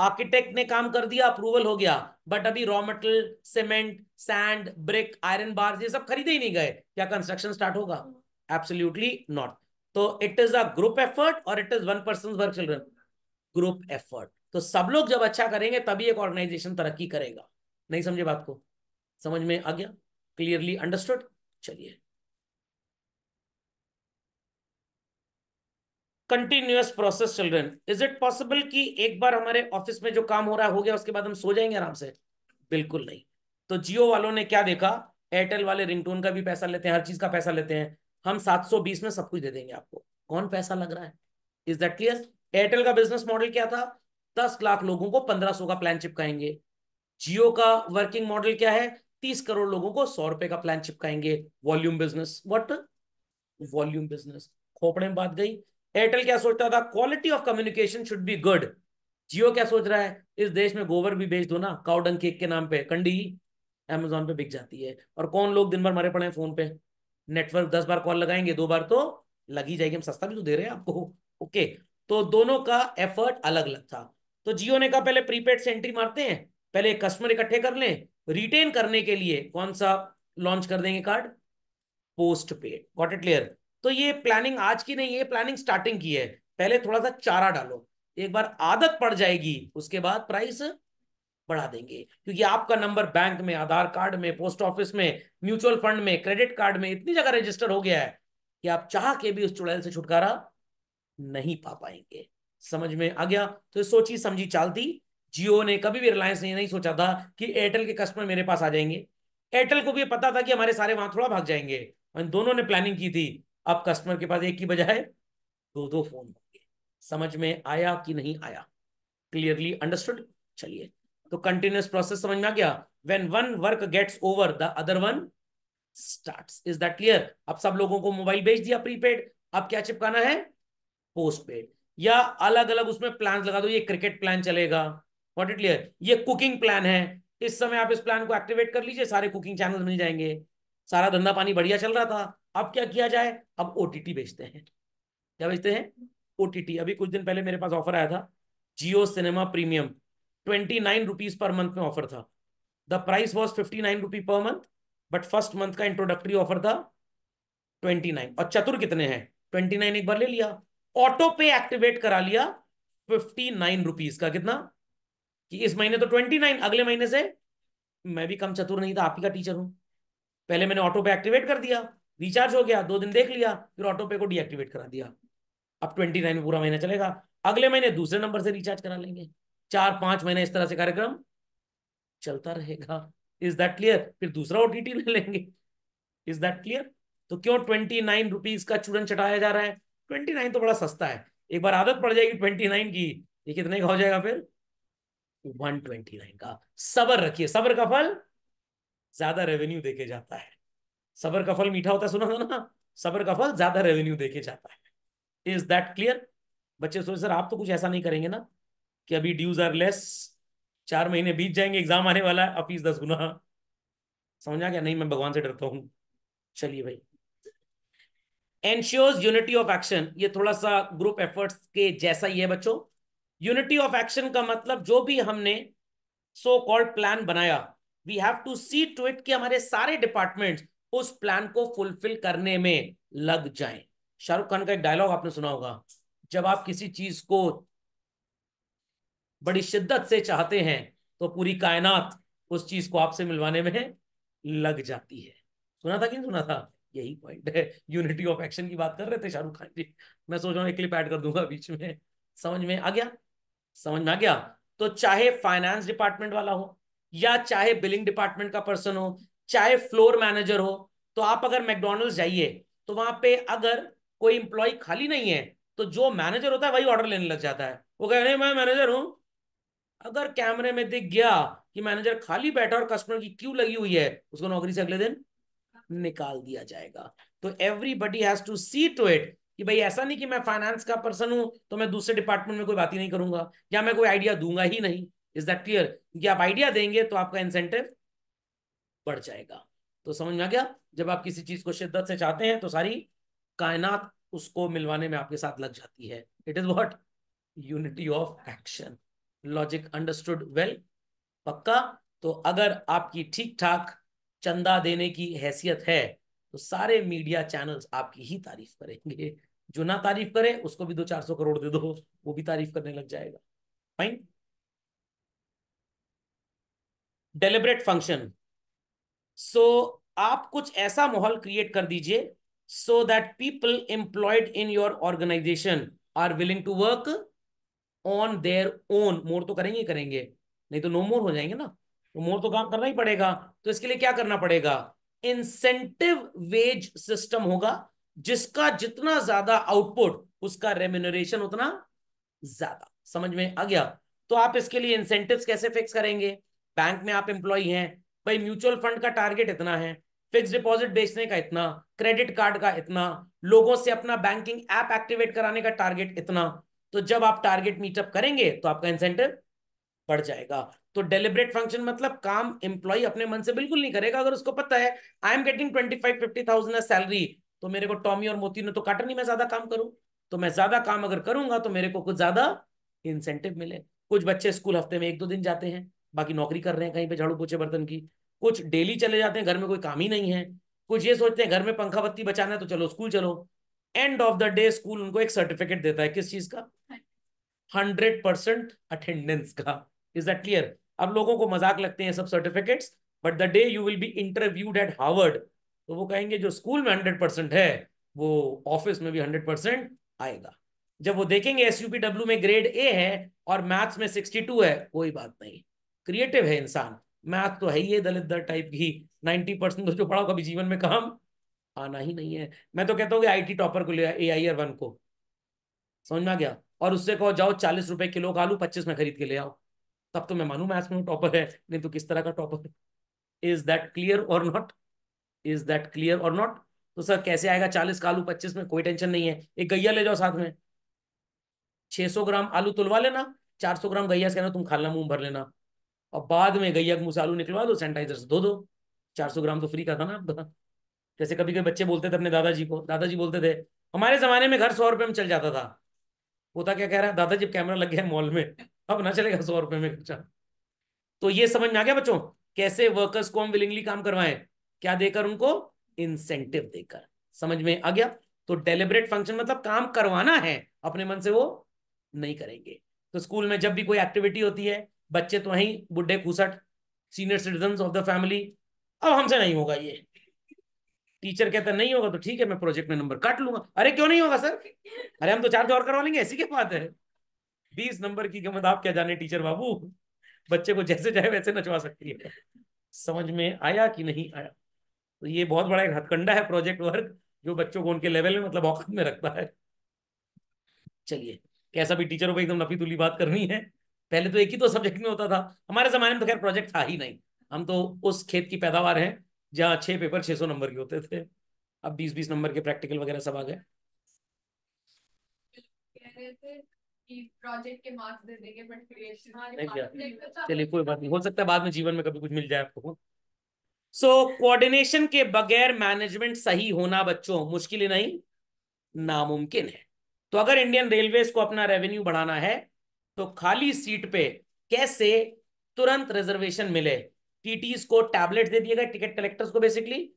आर्किटेक्ट ने काम कर दिया अप्रूवल हो गया बट अभी raw material cement sand brick iron bar ये सब खरीदे ही नहीं गए क्या कंस्ट्रक्शन स्टार्ट होगा एब्सोल्युटली नॉट तो it is a group effort और it is one person work children group effort तो सब लोग जब अच्छा करेंगे तभी एक ऑर्गेनाइजेशन तरक्की करेगा नहीं समझे बात को समझ में आ गया क्लियरली अंडरस्टूड चलिए continuous process children is it possible कि एक बार हमारे ऑफिस में जो काम हो रहा हो गया उसके बाद हम सो जाएंगे आराम से बिल्कुल नहीं तो जियो वालों ने क्या देखा एयरटेल वाले रिंगटोन का भी पैसा लेते हैं हर चीज का पैसा लेते हैं हम 720 में सब कुछ दे देंगे आपको कौन पैसा लग रहा है इज दैट क्लियर एयरटेल का बिजनेस मॉडल क्या था दस लाख लोगों को पंद्रह सौ का प्लान चिपकाएंगे जियो का वर्किंग मॉडल क्या है तीस करोड़ लोगों को सौ रुपए का प्लान चिपकाएंगे volume business what volume business खोपड़े में बात गई एयरटेल क्या सोचता था quality of communication should be good Jio क्या सोच रहा है इस देश में गोबर भी बेच दो ना काउडन केक के नाम पे कंडी अमेजोन पे बिक जाती है और कौन लोग दिन भर मरे पड़े हैं फोन पे नेटवर्क दस बार कॉल लगाएंगे दो बार तो लगी जाएगी हम सस्ता भी तो दे रहे हैं आपको ओके तो दोनों का एफर्ट अलग अलग था तो जियो ने कहा पहले प्रीपेड से एंट्री मारते हैं पहले कस्टमर इकट्ठे कर लें रिटेन करने के लिए कौन सा लॉन्च कर देंगे card postpaid what it clear तो ये प्लानिंग आज की नहीं ये प्लानिंग स्टार्टिंग की है पहले थोड़ा सा चारा डालो एक बार आदत पड़ जाएगी उसके बाद प्राइस बढ़ा देंगे क्योंकि आपका नंबर बैंक में आधार कार्ड में पोस्ट ऑफिस में म्यूचुअल फंड में क्रेडिट कार्ड में इतनी जगह रजिस्टर हो गया है कि आप चाह के भी उस चुड़ैल से छुटकारा नहीं पा पाएंगे समझ में आ गया तो सोची समझी चालती जियो ने कभी भी रिलायंस ने नहीं सोचा था कि एयरटेल के कस्टमर मेरे पास आ जाएंगे एयरटेल को भी पता था कि हमारे सारे वहां थोड़ा भाग जाएंगे दोनों ने प्लानिंग की थी अब कस्टमर के पास एक की बजाय दो दो फोन होंगे समझ में आया कि नहीं आया क्लियरली अंडरस्टूड चलिए तो कंटिन्यूस प्रोसेस समझ में आ गया when one work gets over the other one start is that clear अब सब लोगों को मोबाइल भेज दिया प्रीपेड अब क्या चिपकाना है पोस्ट पेड या अलग अलग उसमें प्लान लगा दो ये क्रिकेट प्लान चलेगा वॉट इट क्लियर ये कुकिंग प्लान है इस समय आप इस प्लान को एक्टिवेट कर लीजिए सारे कुकिंग चैनल मिल जाएंगे सारा धंधा पानी बढ़िया चल रहा था अब क्या किया जाए अब ओ बेचते हैं क्या बेचते हैं ओ अभी कुछ दिन पहले मेरे पास ऑफर आया था Jio cinema premium twenty nine rupees per month में ऑफर था the price was fifty nine rupee per month but first month का इंट्रोडक्टरी ऑफर था ट्वेंटी नाइन और चतुर कितने हैं ट्वेंटी नाइन एक बार ले लिया ऑटो पे एक्टिवेट करा लिया फिफ्टी नाइन रुपीज का कितना कि इस महीने तो ट्वेंटी नाइन अगले महीने से मैं भी कम चतुर नहीं था आप ही का टीचर हूं पहले मैंने ऑटो पे एक्टिवेट कर दिया रिचार्ज हो गया दो दिन देख लिया फिर ऑटो पे को डीएक्टिवेट करा दिया अब ट्वेंटी नाइन पूरा महीना चलेगा अगले महीने दूसरे नंबर से रिचार्ज करा लेंगे चार पांच महीने इस तरह से कार्यक्रम चलता रहेगा इज दैट क्लियर फिर दूसरा ओटीटी ले लेंगे इज दैट क्लियर तो क्यों ट्वेंटी नाइन रुपीज का चूरन चटाया जा रहा है ट्वेंटी नाइन तो बड़ा सस्ता है एक बार आदत पड़ जाएगी ट्वेंटी नाइन की ये कितने का हो जाएगा फिर वन ट्वेंटी रहेगा सबर रखिए सबर का फल ज्यादा रेवेन्यू देखे जाता है सबर का फल मीठा होता है सुना था ना सबर का फल ज्यादा रेवेन्यू देखे जाता है इज दैट क्लियर बच्चे सोचे सर आप तो कुछ ऐसा नहीं करेंगे ना कि अभी ड्यूज आर लेस चार महीने बीत जाएंगे एग्जाम आने वाला है अफीस दस गुना समझा क्या नहीं मैं भगवान से डरता हूं चलिए भाई एनश्योर्स यूनिटी ऑफ एक्शन ये थोड़ा सा ग्रुप एफर्ट्स के जैसा ही है बच्चों यूनिटी ऑफ एक्शन का मतलब जो भी हमने सो कॉल्ड प्लान बनाया we have to see to it कि हमारे सारे डिपार्टमेंट्स उस प्लान को फुलफिल करने में लग जाएं शाहरुख खान का एक डायलॉग आपने सुना होगा जब आप किसी चीज को बड़ी शिद्दत से चाहते हैं तो पूरी कायनात उस चीज को आपसे मिलवाने में लग जाती है सुना था कि नहीं सुना था यही पॉइंट है यूनिटी ऑफ एक्शन की बात कर रहे थे शाहरुख खान जी मैं सोच रहा हूँ एक क्लिप ऐड कर दूंगा बीच में समझ में आ गया समझ में आ गया तो चाहे फाइनेंस डिपार्टमेंट वाला हो या चाहे बिलिंग डिपार्टमेंट का पर्सन हो चाहे फ्लोर मैनेजर हो तो आप अगर मैकडोनल्ड जाइए तो वहां पे अगर कोई इंप्लॉय खाली नहीं है तो जो मैनेजर होता है वही ऑर्डर लेने लग जाता है वो कह रहे मैं मैनेजर हूं अगर कैमरे में दिख गया कि मैनेजर खाली बैठा और कस्टमर की क्यू लगी हुई है उसको नौकरी से अगले दिन निकाल दिया जाएगा तो everybody has to see to it कि भाई ऐसा नहीं कि मैं फाइनेंस का पर्सन हूं तो मैं दूसरे डिपार्टमेंट में कोई बात ही नहीं करूंगा या मैं कोई आइडिया दूंगा ही नहीं इज दैट क्लियर क्योंकि आप आइडिया देंगे तो आपका इंसेंटिव बढ़ जाएगा तो समझ में आ गया जब आप किसी चीज को शिद्दत से चाहते हैं तो सारी कायनात उसको मिलवाने में आपके साथ लग जाती है it is what unity of action logic understood well पक्का तो अगर आपकी ठीक ठाक चंदा देने की हैसियत है तो सारे मीडिया चैनल्स आपकी ही तारीफ करेंगे जो ना तारीफ करे उसको भी दो चार सौ करोड़ दे दो वो भी तारीफ करने लग जाएगा फाइन डेलिबरेट फंक्शन सो आप कुछ ऐसा माहौल क्रिएट कर दीजिए so that people employed in your organisation are willing to work on their own more तो करेंगे करेंगे नहीं तो नो मोर हो जाएंगे ना तो मोर तो काम करना ही पड़ेगा तो इसके लिए क्या करना पड़ेगा इंसेंटिव वेज सिस्टम होगा जिसका जितना ज्यादा आउटपुट उसका रेम्यूनरेशन उतना ज्यादा समझ में आ गया तो आप इसके लिए इंसेंटिव्स कैसे फिक्स करेंगे बैंक में आप एम्प्लॉय हैं भाई म्यूचुअल फंड का टारगेट इतना है फिक्स डिपॉजिट बेचने का इतना क्रेडिट कार्ड का इतना लोगों से अपना बैंकिंग ऐप एक्टिवेट कराने का टारगेट इतना तो जब आप टारगेट मीटअप करेंगे तो आपका इंसेंटिव बढ़ जाएगा तो डेलिब्रेट फंक्शन मतलब काम एम्प्लॉय अपने मन से बिल्कुल नहीं करेगा अगर उसको पता है I am getting twenty five fifty thousand salary तो मेरे को टॉमी और मोती ने तो काटा नहीं मैं ज्यादा काम करूं तो मैं ज्यादा काम अगर करूंगा तो मेरे को कुछ ज्यादा इंसेंटिव मिले कुछ बच्चे स्कूल हफ्ते में एक दो दिन जाते हैं बाकी नौकरी कर रहे हैं कहीं पे झाड़ू पोछे बर्तन की कुछ डेली चले जाते हैं घर में कोई काम ही नहीं है कुछ ये सोचते हैं घर में पंखा बत्ती बचाना है तो चलो स्कूल चलो end of the day school उनको एक सर्टिफिकेट देता है किस चीज का हंड्रेड परसेंट अटेंडेंस का इज दैट क्लियर अब लोगों को मजाक लगते हैं सब certificates but the day you will be interviewed at Harvard तो वो कहेंगे जो स्कूल में हंड्रेड परसेंट है वो ऑफिस में भी हंड्रेड परसेंट आएगा जब वो देखेंगे एस डब्ल्यू में ग्रेड ए है और मैथ्स में सिक्सटी टू है कोई बात नहीं क्रिएटिव है इंसान मैथ तो है ही है दलित दर टाइप की नाइनटी परसेंट जो तो पढ़ाओ कभी जीवन में काम आना ही नहीं है मैं तो कहता हूँ आई टी टॉपर को ले ए आई आर वन को समझ में आ गया और उससे कहो जाओ चालीस रुपए किलो का आलू पच्चीस में खरीद के ले आओ तब तो मैं मानू मैथ्स में टॉपर है नहीं तो किस तरह का टॉपर है इज दैट क्लियर और नॉट इज दैट क्लियर और नॉट तो सर कैसे आएगा चालीस का आलू पच्चीस में कोई टेंशन नहीं है एक गैया ले जाओ साथ में छह सौ ग्राम आलू तुलवा लेना चार सौ ग्राम गैया से कहना तुम खाना मुंह भर लेना और बाद में गैया के मुंह से आलू निकलवा दो सैनिटाइजर से धो दो चार सौ ग्राम तो फ्री का खाना आपका जैसे कभी कभी बच्चे बोलते थे अपने दादाजी को दादाजी बोलते थे हमारे जमाने में घर सौ रुपये में चल जाता था पोता क्या कह रहा है दादाजी कैमरा लग गया मॉल में अब ना चलेगा सौ रुपये में खर्चा तो ये समझ में आ गया बच्चों कैसे वर्कर्स को हम विलिंगली काम करवाएं क्या देकर उनको इंसेंटिव देकर समझ में आ गया तो डेलिबरेट फंक्शन मतलब काम करवाना है अपने मन से वो नहीं करेंगे तो स्कूल में जब भी कोई एक्टिविटी होती है बच्चे तो वहीं बुढ़े खूसट senior citizen of the family अब हमसे नहीं होगा ये टीचर कहता नहीं होगा तो ठीक है मैं प्रोजेक्ट में नंबर काट लूंगा अरे क्यों नहीं होगा सर अरे हम तो चार्ज और करवा लेंगे ऐसी क्या बात है बीस नंबर की मतलब आप क्या जाने टीचर बाबू बच्चे को जैसे जाए वैसे नचवा सकती है समझ में आया कि नहीं आया तो ये बहुत बड़ा एक हथकंडा है प्रोजेक्ट वर्क जो बच्चों को उनके लेवल में मतलब औकत में रखता है चलिए कैसा भी टीचरों को एकदम नफी तुली बात करनी है पहले तो एक ही तो सब्जेक्ट में होता था हमारे जमाने में तो खैर प्रोजेक्ट था ही नहीं हम तो उस खेत की पैदावार है जहाँ छः पेपर छः सौ नंबर के होते थे अब बीस बीस नंबर के प्रैक्टिकल वगैरह सब आ गए चलिए कोई बात नहीं हो सकता है बाद में जीवन में कभी कुछ मिल जाए आपको सो so, कोऑर्डिनेशन के बगैर मैनेजमेंट सही होना बच्चों मुश्किल नहीं नामुमकिन है तो अगर इंडियन रेलवे को अपना रेवेन्यू बढ़ाना है तो खाली सीट पे कैसे तुरंत रिजर्वेशन मिले टीटीस को टैबलेट दे दिए गए टिकट कलेक्टर्स को बेसिकली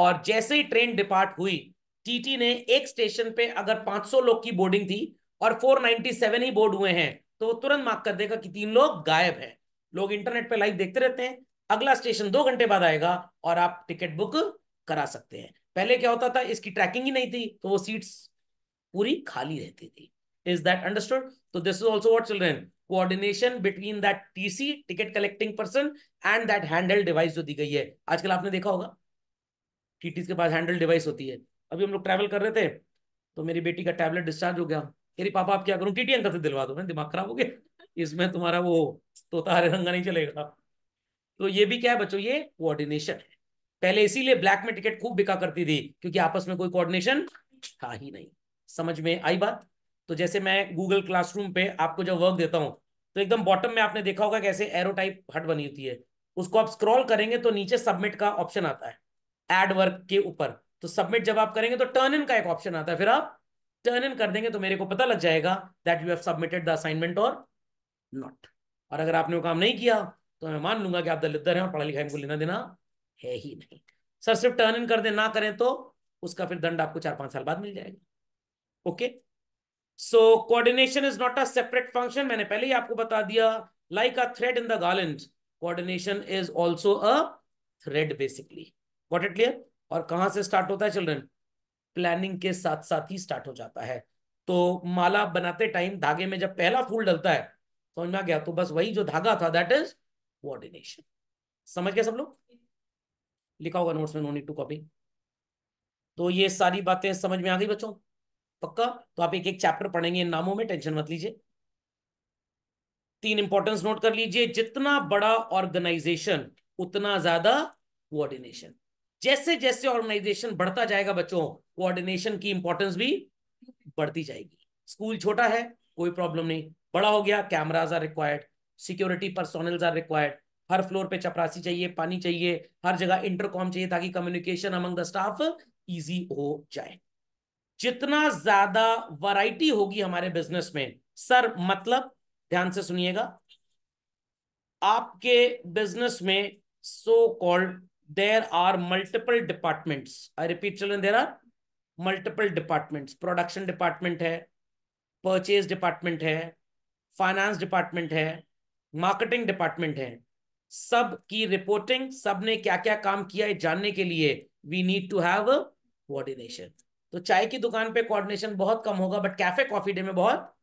और जैसे ही ट्रेन डिपार्ट हुई टीटी ने एक स्टेशन पे अगर 500 लोग की बोर्डिंग थी और 497 ही बोर्ड हुए हैं तो वो तुरंत मार्क कर देगा कि तीन लोग गायब हैं लोग इंटरनेट पे लाइव देखते रहते हैं अगला स्टेशन दो घंटे बाद आएगा और आप टिकट बुक करा सकते हैं पहले क्या होता था इसकी ट्रैकिंग ही नहीं थी तो वो सीट्स पूरी खाली रहती थी इज दैट अंडरस्टूड तो this is also what children coordination between that TC ticket collecting person and that handle device जो दी गई है आजकल आपने देखा होगा टीटी के पास हैंडल डिवाइस होती है अभी हम लोग ट्रैवल कर रहे थे तो मेरी बेटी का टैबलेट डिस्चार्ज हो गया मेरे पापा आप क्या करूँ टीटी अंकल से दिलवा दो मैं दिमाग खराब हो गया इसमें तुम्हारा वो तोता हरे रंगा नहीं चलेगा तो ये भी क्या है बच्चों ये कोऑर्डिनेशन है पहले इसीलिए ब्लैक में टिकट खूब बिका करती थी क्योंकि आपस में कोई कोऑर्डिनेशन था ही नहीं समझ में आई बात तो जैसे मैं गूगल क्लासरूम पे आपको जब वर्क देता हूँ तो एकदम बॉटम में आपने देखा होगा कैसे एरो टाइप हट बनी होती है उसको आप स्क्रॉल करेंगे तो नीचे सबमिट का ऑप्शन आता है एड वर्क के ऊपर तो सबमिट जब आप करेंगे तो टर्न इन का एक ऑप्शन आता है फिर आप टर्न इन कर देंगे तो मेरे को पता लग जाएगा that you have submitted the assignment और नॉट और अगर आपने वो काम नहीं किया तो मैं मान लूंगा कि आप दलित हैं और पढ़ाई लिखा इनको लेना देना है ही नहीं सर सिर्फ टर्न इन कर दे ना करें तो उसका फिर दंड आपको चार पांच साल बाद मिल जाएगा okay so coordination is not a separate function मैंने पहले ही आपको बता दिया like a thread in the garland coordination is also a thread basically what it clear और कहां से स्टार्ट होता है चिल्ड्रन प्लानिंग के साथ साथ ही स्टार्ट हो जाता है तो माला बनाते टाइम धागे में जब पहला फूल डलता है समझ में आ गया तो बस वही जो धागा था दैट इज कोऑर्डिनेशन समझ गया सब लोग लिखा होगा नोट्स में नो नीड टू कॉपी तो ये सारी बातें समझ में आ गई बच्चों पक्का तो आप एक एक चैप्टर पढ़ेंगे इन नामों में टेंशन मत लीजिए तीन इंपॉर्टेंस नोट कर लीजिए जितना बड़ा ऑर्गेनाइजेशन उतना ज्यादा कोऑर्डिनेशन जैसे जैसे ऑर्गेनाइजेशन बढ़ता जाएगा बच्चों कोऑर्डिनेशन की इंपॉर्टेंस भी बढ़ती जाएगी स्कूल छोटा है कोई प्रॉब्लम नहीं बड़ा हो गया cameras are required security personnels are required हर फ्लोर पे चपरासी चाहिए पानी चाहिए हर जगह इंटरकॉम चाहिए ताकि communication among the staff easy हो जाए जितना ज्यादा वैरायटी होगी हमारे बिजनेस में सर मतलब ध्यान से सुनिएगा आपके बिजनेस में so called there are multiple departments I repeat children there are multiple departments production department है परचेज डिपार्टमेंट है फाइनेंस डिपार्टमेंट है मार्केटिंग डिपार्टमेंट है सब की रिपोर्टिंग सब ने क्या क्या काम किया है जानने के लिए we need to have coordination तो चाय की दुकान पे कोऑर्डिनेशन बहुत कम होगा बट कैफे कॉफी डे में बहुत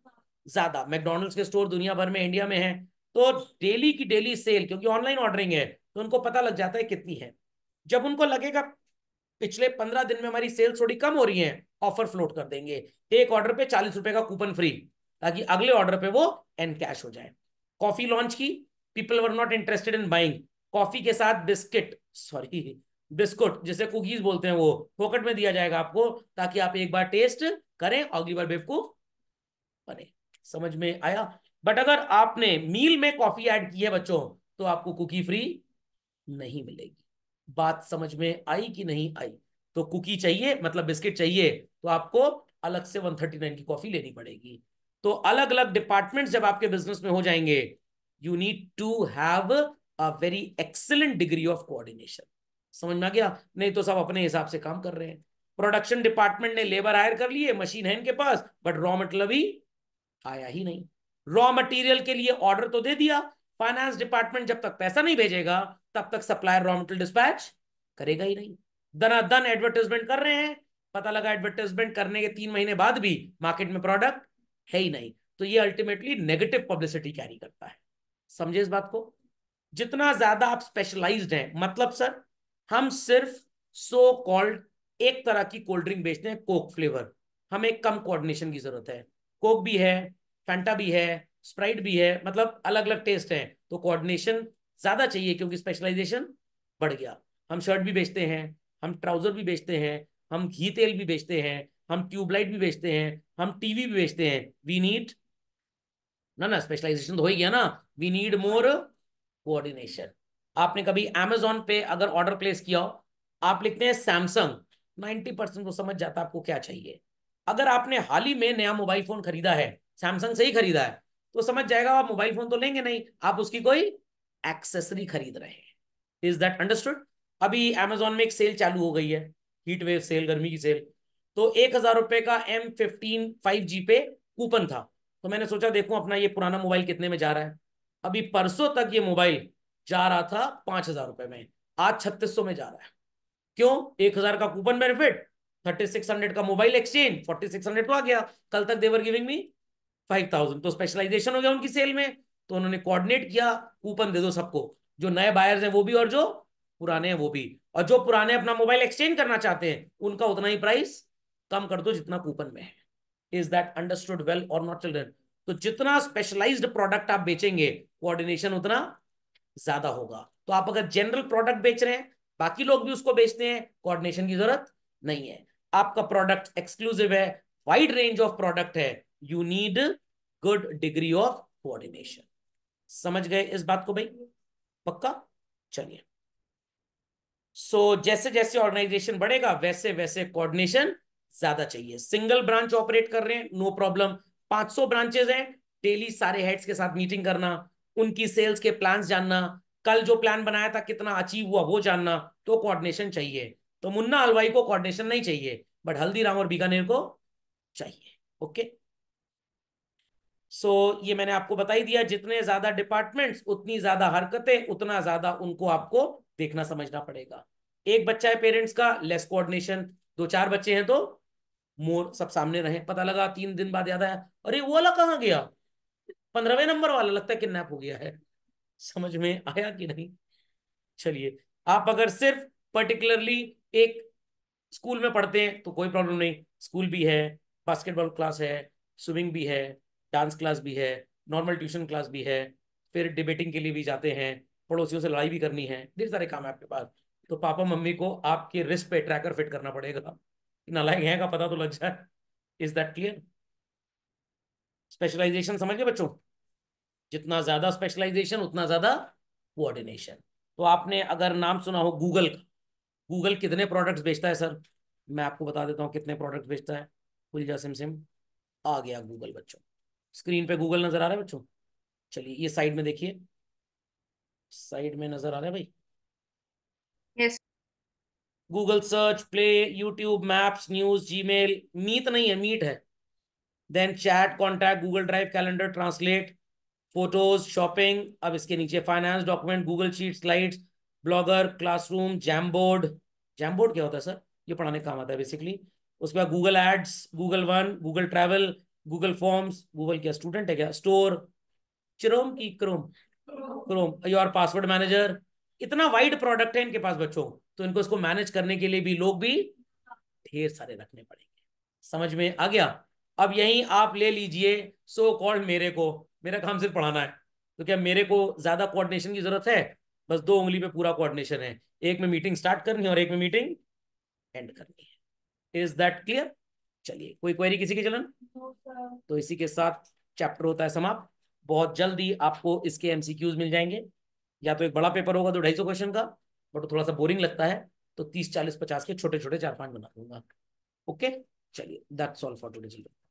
ज्यादा मैकडोनल्ड्स के स्टोर दुनिया भर में इंडिया में है तो डेली की डेली सेल क्योंकि ऑनलाइन ऑर्डरिंग है तो उनको पता लग जाता है कितनी है जब उनको लगेगा पिछले पंद्रह दिन में हमारी सेल थोड़ी कम हो रही है ऑफर फ्लोट कर देंगे एक ऑर्डर पे चालीस रुपए का कूपन फ्री ताकि अगले ऑर्डर पे वो एन कैश हो जाए कॉफी लॉन्च की people were not interested in buying coffee के साथ बिस्किट सॉरी बिस्कुट जिसे कुकीज बोलते हैं वो फोकट में दिया जाएगा आपको ताकि आप एक बार टेस्ट करें अगली बार बेवकूफ बने समझ में आया बट अगर आपने मील में कॉफी ऐड की है बच्चों तो आपको कुकी फ्री नहीं मिलेगी बात समझ में आई कि नहीं आई तो कुकी चाहिए मतलब बिस्किट चाहिए तो आपको अलग से 139 की कॉफी लेनी पड़ेगी तो अलग अलग डिपार्टमेंट जब आपके बिजनेस में हो जाएंगे you need to have a very excellent degree of coordination समझ में आ गया नहीं तो सब अपने हिसाब से काम कर रहे हैं प्रोडक्शन डिपार्टमेंट ने लेबर हायर कर लिए मशीन है इनके पास बट रॉ मटेरियल भी आया ही नहीं रॉ मटेरियल के लिए ऑर्डर तो दे दिया फाइनेंस डिपार्टमेंट जब तक पैसा नहीं भेजेगा तब तक सप्लायर रॉ मटेरियल डिस्पैच करेगा ही नहीं दनादन एडवर्टाइजमेंट कर रहे हैं पता लगा एडवर्टाइजमेंट करने के तीन महीने बाद भी मार्केट में प्रोडक्ट है ही नहीं तो ये अल्टीमेटली नेगेटिव पब्लिसिटी कैरी करता है समझे इस बात को जितना ज्यादा आप स्पेशलाइज्ड हैं मतलब सर हम सिर्फ सो कॉल्ड एक तरह की कोल्ड ड्रिंक बेचते हैं कोक फ्लेवर हमें कम कोऑर्डिनेशन की जरूरत है कोक भी है फैंटा भी है स्प्राइट भी है मतलब अलग अलग टेस्ट है तो कोऑर्डिनेशन ज्यादा चाहिए क्योंकि स्पेशलाइजेशन बढ़ गया हम शर्ट भी बेचते हैं हम ट्राउजर भी बेचते हैं हम घी तेल भी बेचते हैं हम ट्यूबलाइट भी बेचते हैं हम टीवी भी बेचते हैं वी नीड ना ना स्पेशलाइजेशन तो हो ही गया ना वी नीड मोर कोऑर्डिनेशन आपने कभी अमेजोन पे अगर ऑर्डर प्लेस किया हो आप लिखते हैं सैमसंग नाइनटी परसेंट को समझ जाता आपको क्या चाहिए अगर आपने हाल ही में नया मोबाइल फोन खरीदा है सैमसंग से ही खरीदा है तो समझ जाएगा आप मोबाइल फोन तो लेंगे नहीं आप उसकी कोई एक्सेसरी खरीद रहे हैं इज दैट अंडरस्टूड अभी अमेजोन में एक सेल चालू हो गई है हीट वेव सेल गर्मी की सेल तो एक हजार रुपए का एम फिफ्टीन फाइव जी पे कूपन था तो मैंने सोचा देखो अपना ये पुराना मोबाइल कितने में जा रहा है अभी परसों तक ये मोबाइल जा रहा था पांच हजार रुपए में आज छत्तीस सौ में जा रहा है क्यों एक हजार का coupon benefit thirty six hundred का mobile exchange forty six hundred तो आ गया कल तक they were giving me five thousand तो स्पेशलाइजेशन हो गया उनकी सेल में तो उन्होंने कोऑर्डिनेट किया कूपन दे दो सबको जो नए बायर्स हैं वो भी और जो पुराने हैं वो भी और जो पुराने अपना मोबाइल एक्सचेंज करना चाहते हैं उनका उतना ही प्राइस कम कर दो जितना कूपन में है इज दैट अंडरस्टूड वेल और नॉट चिल्ड्रन तो जितना स्पेशलाइज्ड प्रोडक्ट आप बेचेंगे कोऑर्डिनेशन उतना ज्यादा होगा तो आप अगर जनरल प्रोडक्ट बेच रहे हैं बाकी लोग भी उसको बेचते हैं कोऑर्डिनेशन की जरूरत नहीं है आपका प्रोडक्ट एक्सक्लूसिव है वाइड रेंज ऑफ प्रोडक्ट है you need good degree of coordination समझ गए इस बात को भाई पक्का चलिए सो so, जैसे जैसे ऑर्गेनाइजेशन बढ़ेगा वैसे वैसे कोऑर्डिनेशन ज्यादा चाहिए सिंगल ब्रांच ऑपरेट कर रहे हैं नो प्रॉब्लम 500 ब्रांचेस हैं डेली सारे हेड्स के साथ मीटिंग करना उनकी सेल्स के प्लान जानना कल जो प्लान बनाया था कितना अचीव हुआ वो जानना तो कोऑर्डिनेशन चाहिए तो मुन्ना हलवाई को कोऑर्डिनेशन नहीं चाहिए बट हल्दीराम और बीकानेर को चाहिए ओके सो so, ये मैंने आपको बताई दिया जितने ज्यादा डिपार्टमेंट्स उतनी ज्यादा हरकतें उतना ज्यादा उनको आपको देखना समझना पड़ेगा एक बच्चा है पेरेंट्स का लेस कोऑर्डिनेशन दो चार बच्चे हैं तो मोर सब सामने रहे पता लगा तीन दिन बाद याद आया अरे वो वाला कहाँ गया पंद्रहवें नंबर वाला लगता है किडनेप हो गया है समझ में आया कि नहीं चलिए आप अगर सिर्फ पर्टिकुलरली एक स्कूल में पढ़ते हैं तो कोई प्रॉब्लम नहीं स्कूल भी है बास्केटबॉल क्लास है स्विमिंग भी है डांस क्लास भी है नॉर्मल ट्यूशन क्लास भी है फिर डिबेटिंग के लिए भी जाते हैं पड़ोसियों से लड़ाई भी करनी है ढेर सारे काम है आपके पास तो पापा मम्मी को आपके रिस्क पे ट्रैकर फिट करना पड़ेगा नालायक है का पता तो लग जाए इज दैट क्लियर स्पेशलाइजेशन समझ गए बच्चों जितना ज्यादा स्पेशलाइजेशन उतना ज्यादा कोऑर्डिनेशन तो आपने अगर नाम सुना हो गूगल का गूगल कितने प्रोडक्ट्स बेचता है सर मैं आपको बता देता हूँ कितने प्रोडक्ट्स बेचता है खुल जा सिम सिम आ गया गूगल बच्चों स्क्रीन पे गूगल नजर आ रहा है बच्चों चलिए ये साइड में देखिए साइड में नजर आ रहा है भाई yes. Google search play YouTube maps news Gmail meet नहीं है मीट है then chat contact Google drive calendar translate photos shopping अब इसके नीचे finance document Google sheet slides Blogger classroom Jamboard Jamboard क्या होता है सर ये पढ़ाने काम आता है बेसिकली उसके बाद Google ads Google one Google travel Google forms Google क्या स्टूडेंट है क्या स्टोर क्रोम की Chrome Chrome your password manager इतना वाइड प्रोडक्ट है इनके पास बच्चों तो इनको इसको मैनेज करने के लिए भी लोग भी ढेर सारे रखने पड़ेंगे समझ में आ गया अब यही आप ले लीजिए सो कॉल्ड मेरे को मेरा काम सिर्फ पढ़ाना है तो क्या मेरे को ज्यादा कोऑर्डिनेशन की जरूरत है बस दो उंगली पे पूरा कोऑर्डिनेशन है एक में मीटिंग स्टार्ट करनी है और एक में मीटिंग एंड करनी है इज दैट क्लियर चलिए कोई क्वेरी किसी के चलन तो इसी के साथ चैप्टर होता है समाप्त बहुत जल्दी आपको इसके एमसीक्यूज मिल जाएंगे या तो एक बड़ा पेपर होगा तो ढाई सौ क्वेश्चन का बट थोड़ा सा बोरिंग लगता है तो तीस चालीस पचास के छोटे छोटे चार पांच बना दूंगा ओके चलिए that's all for today children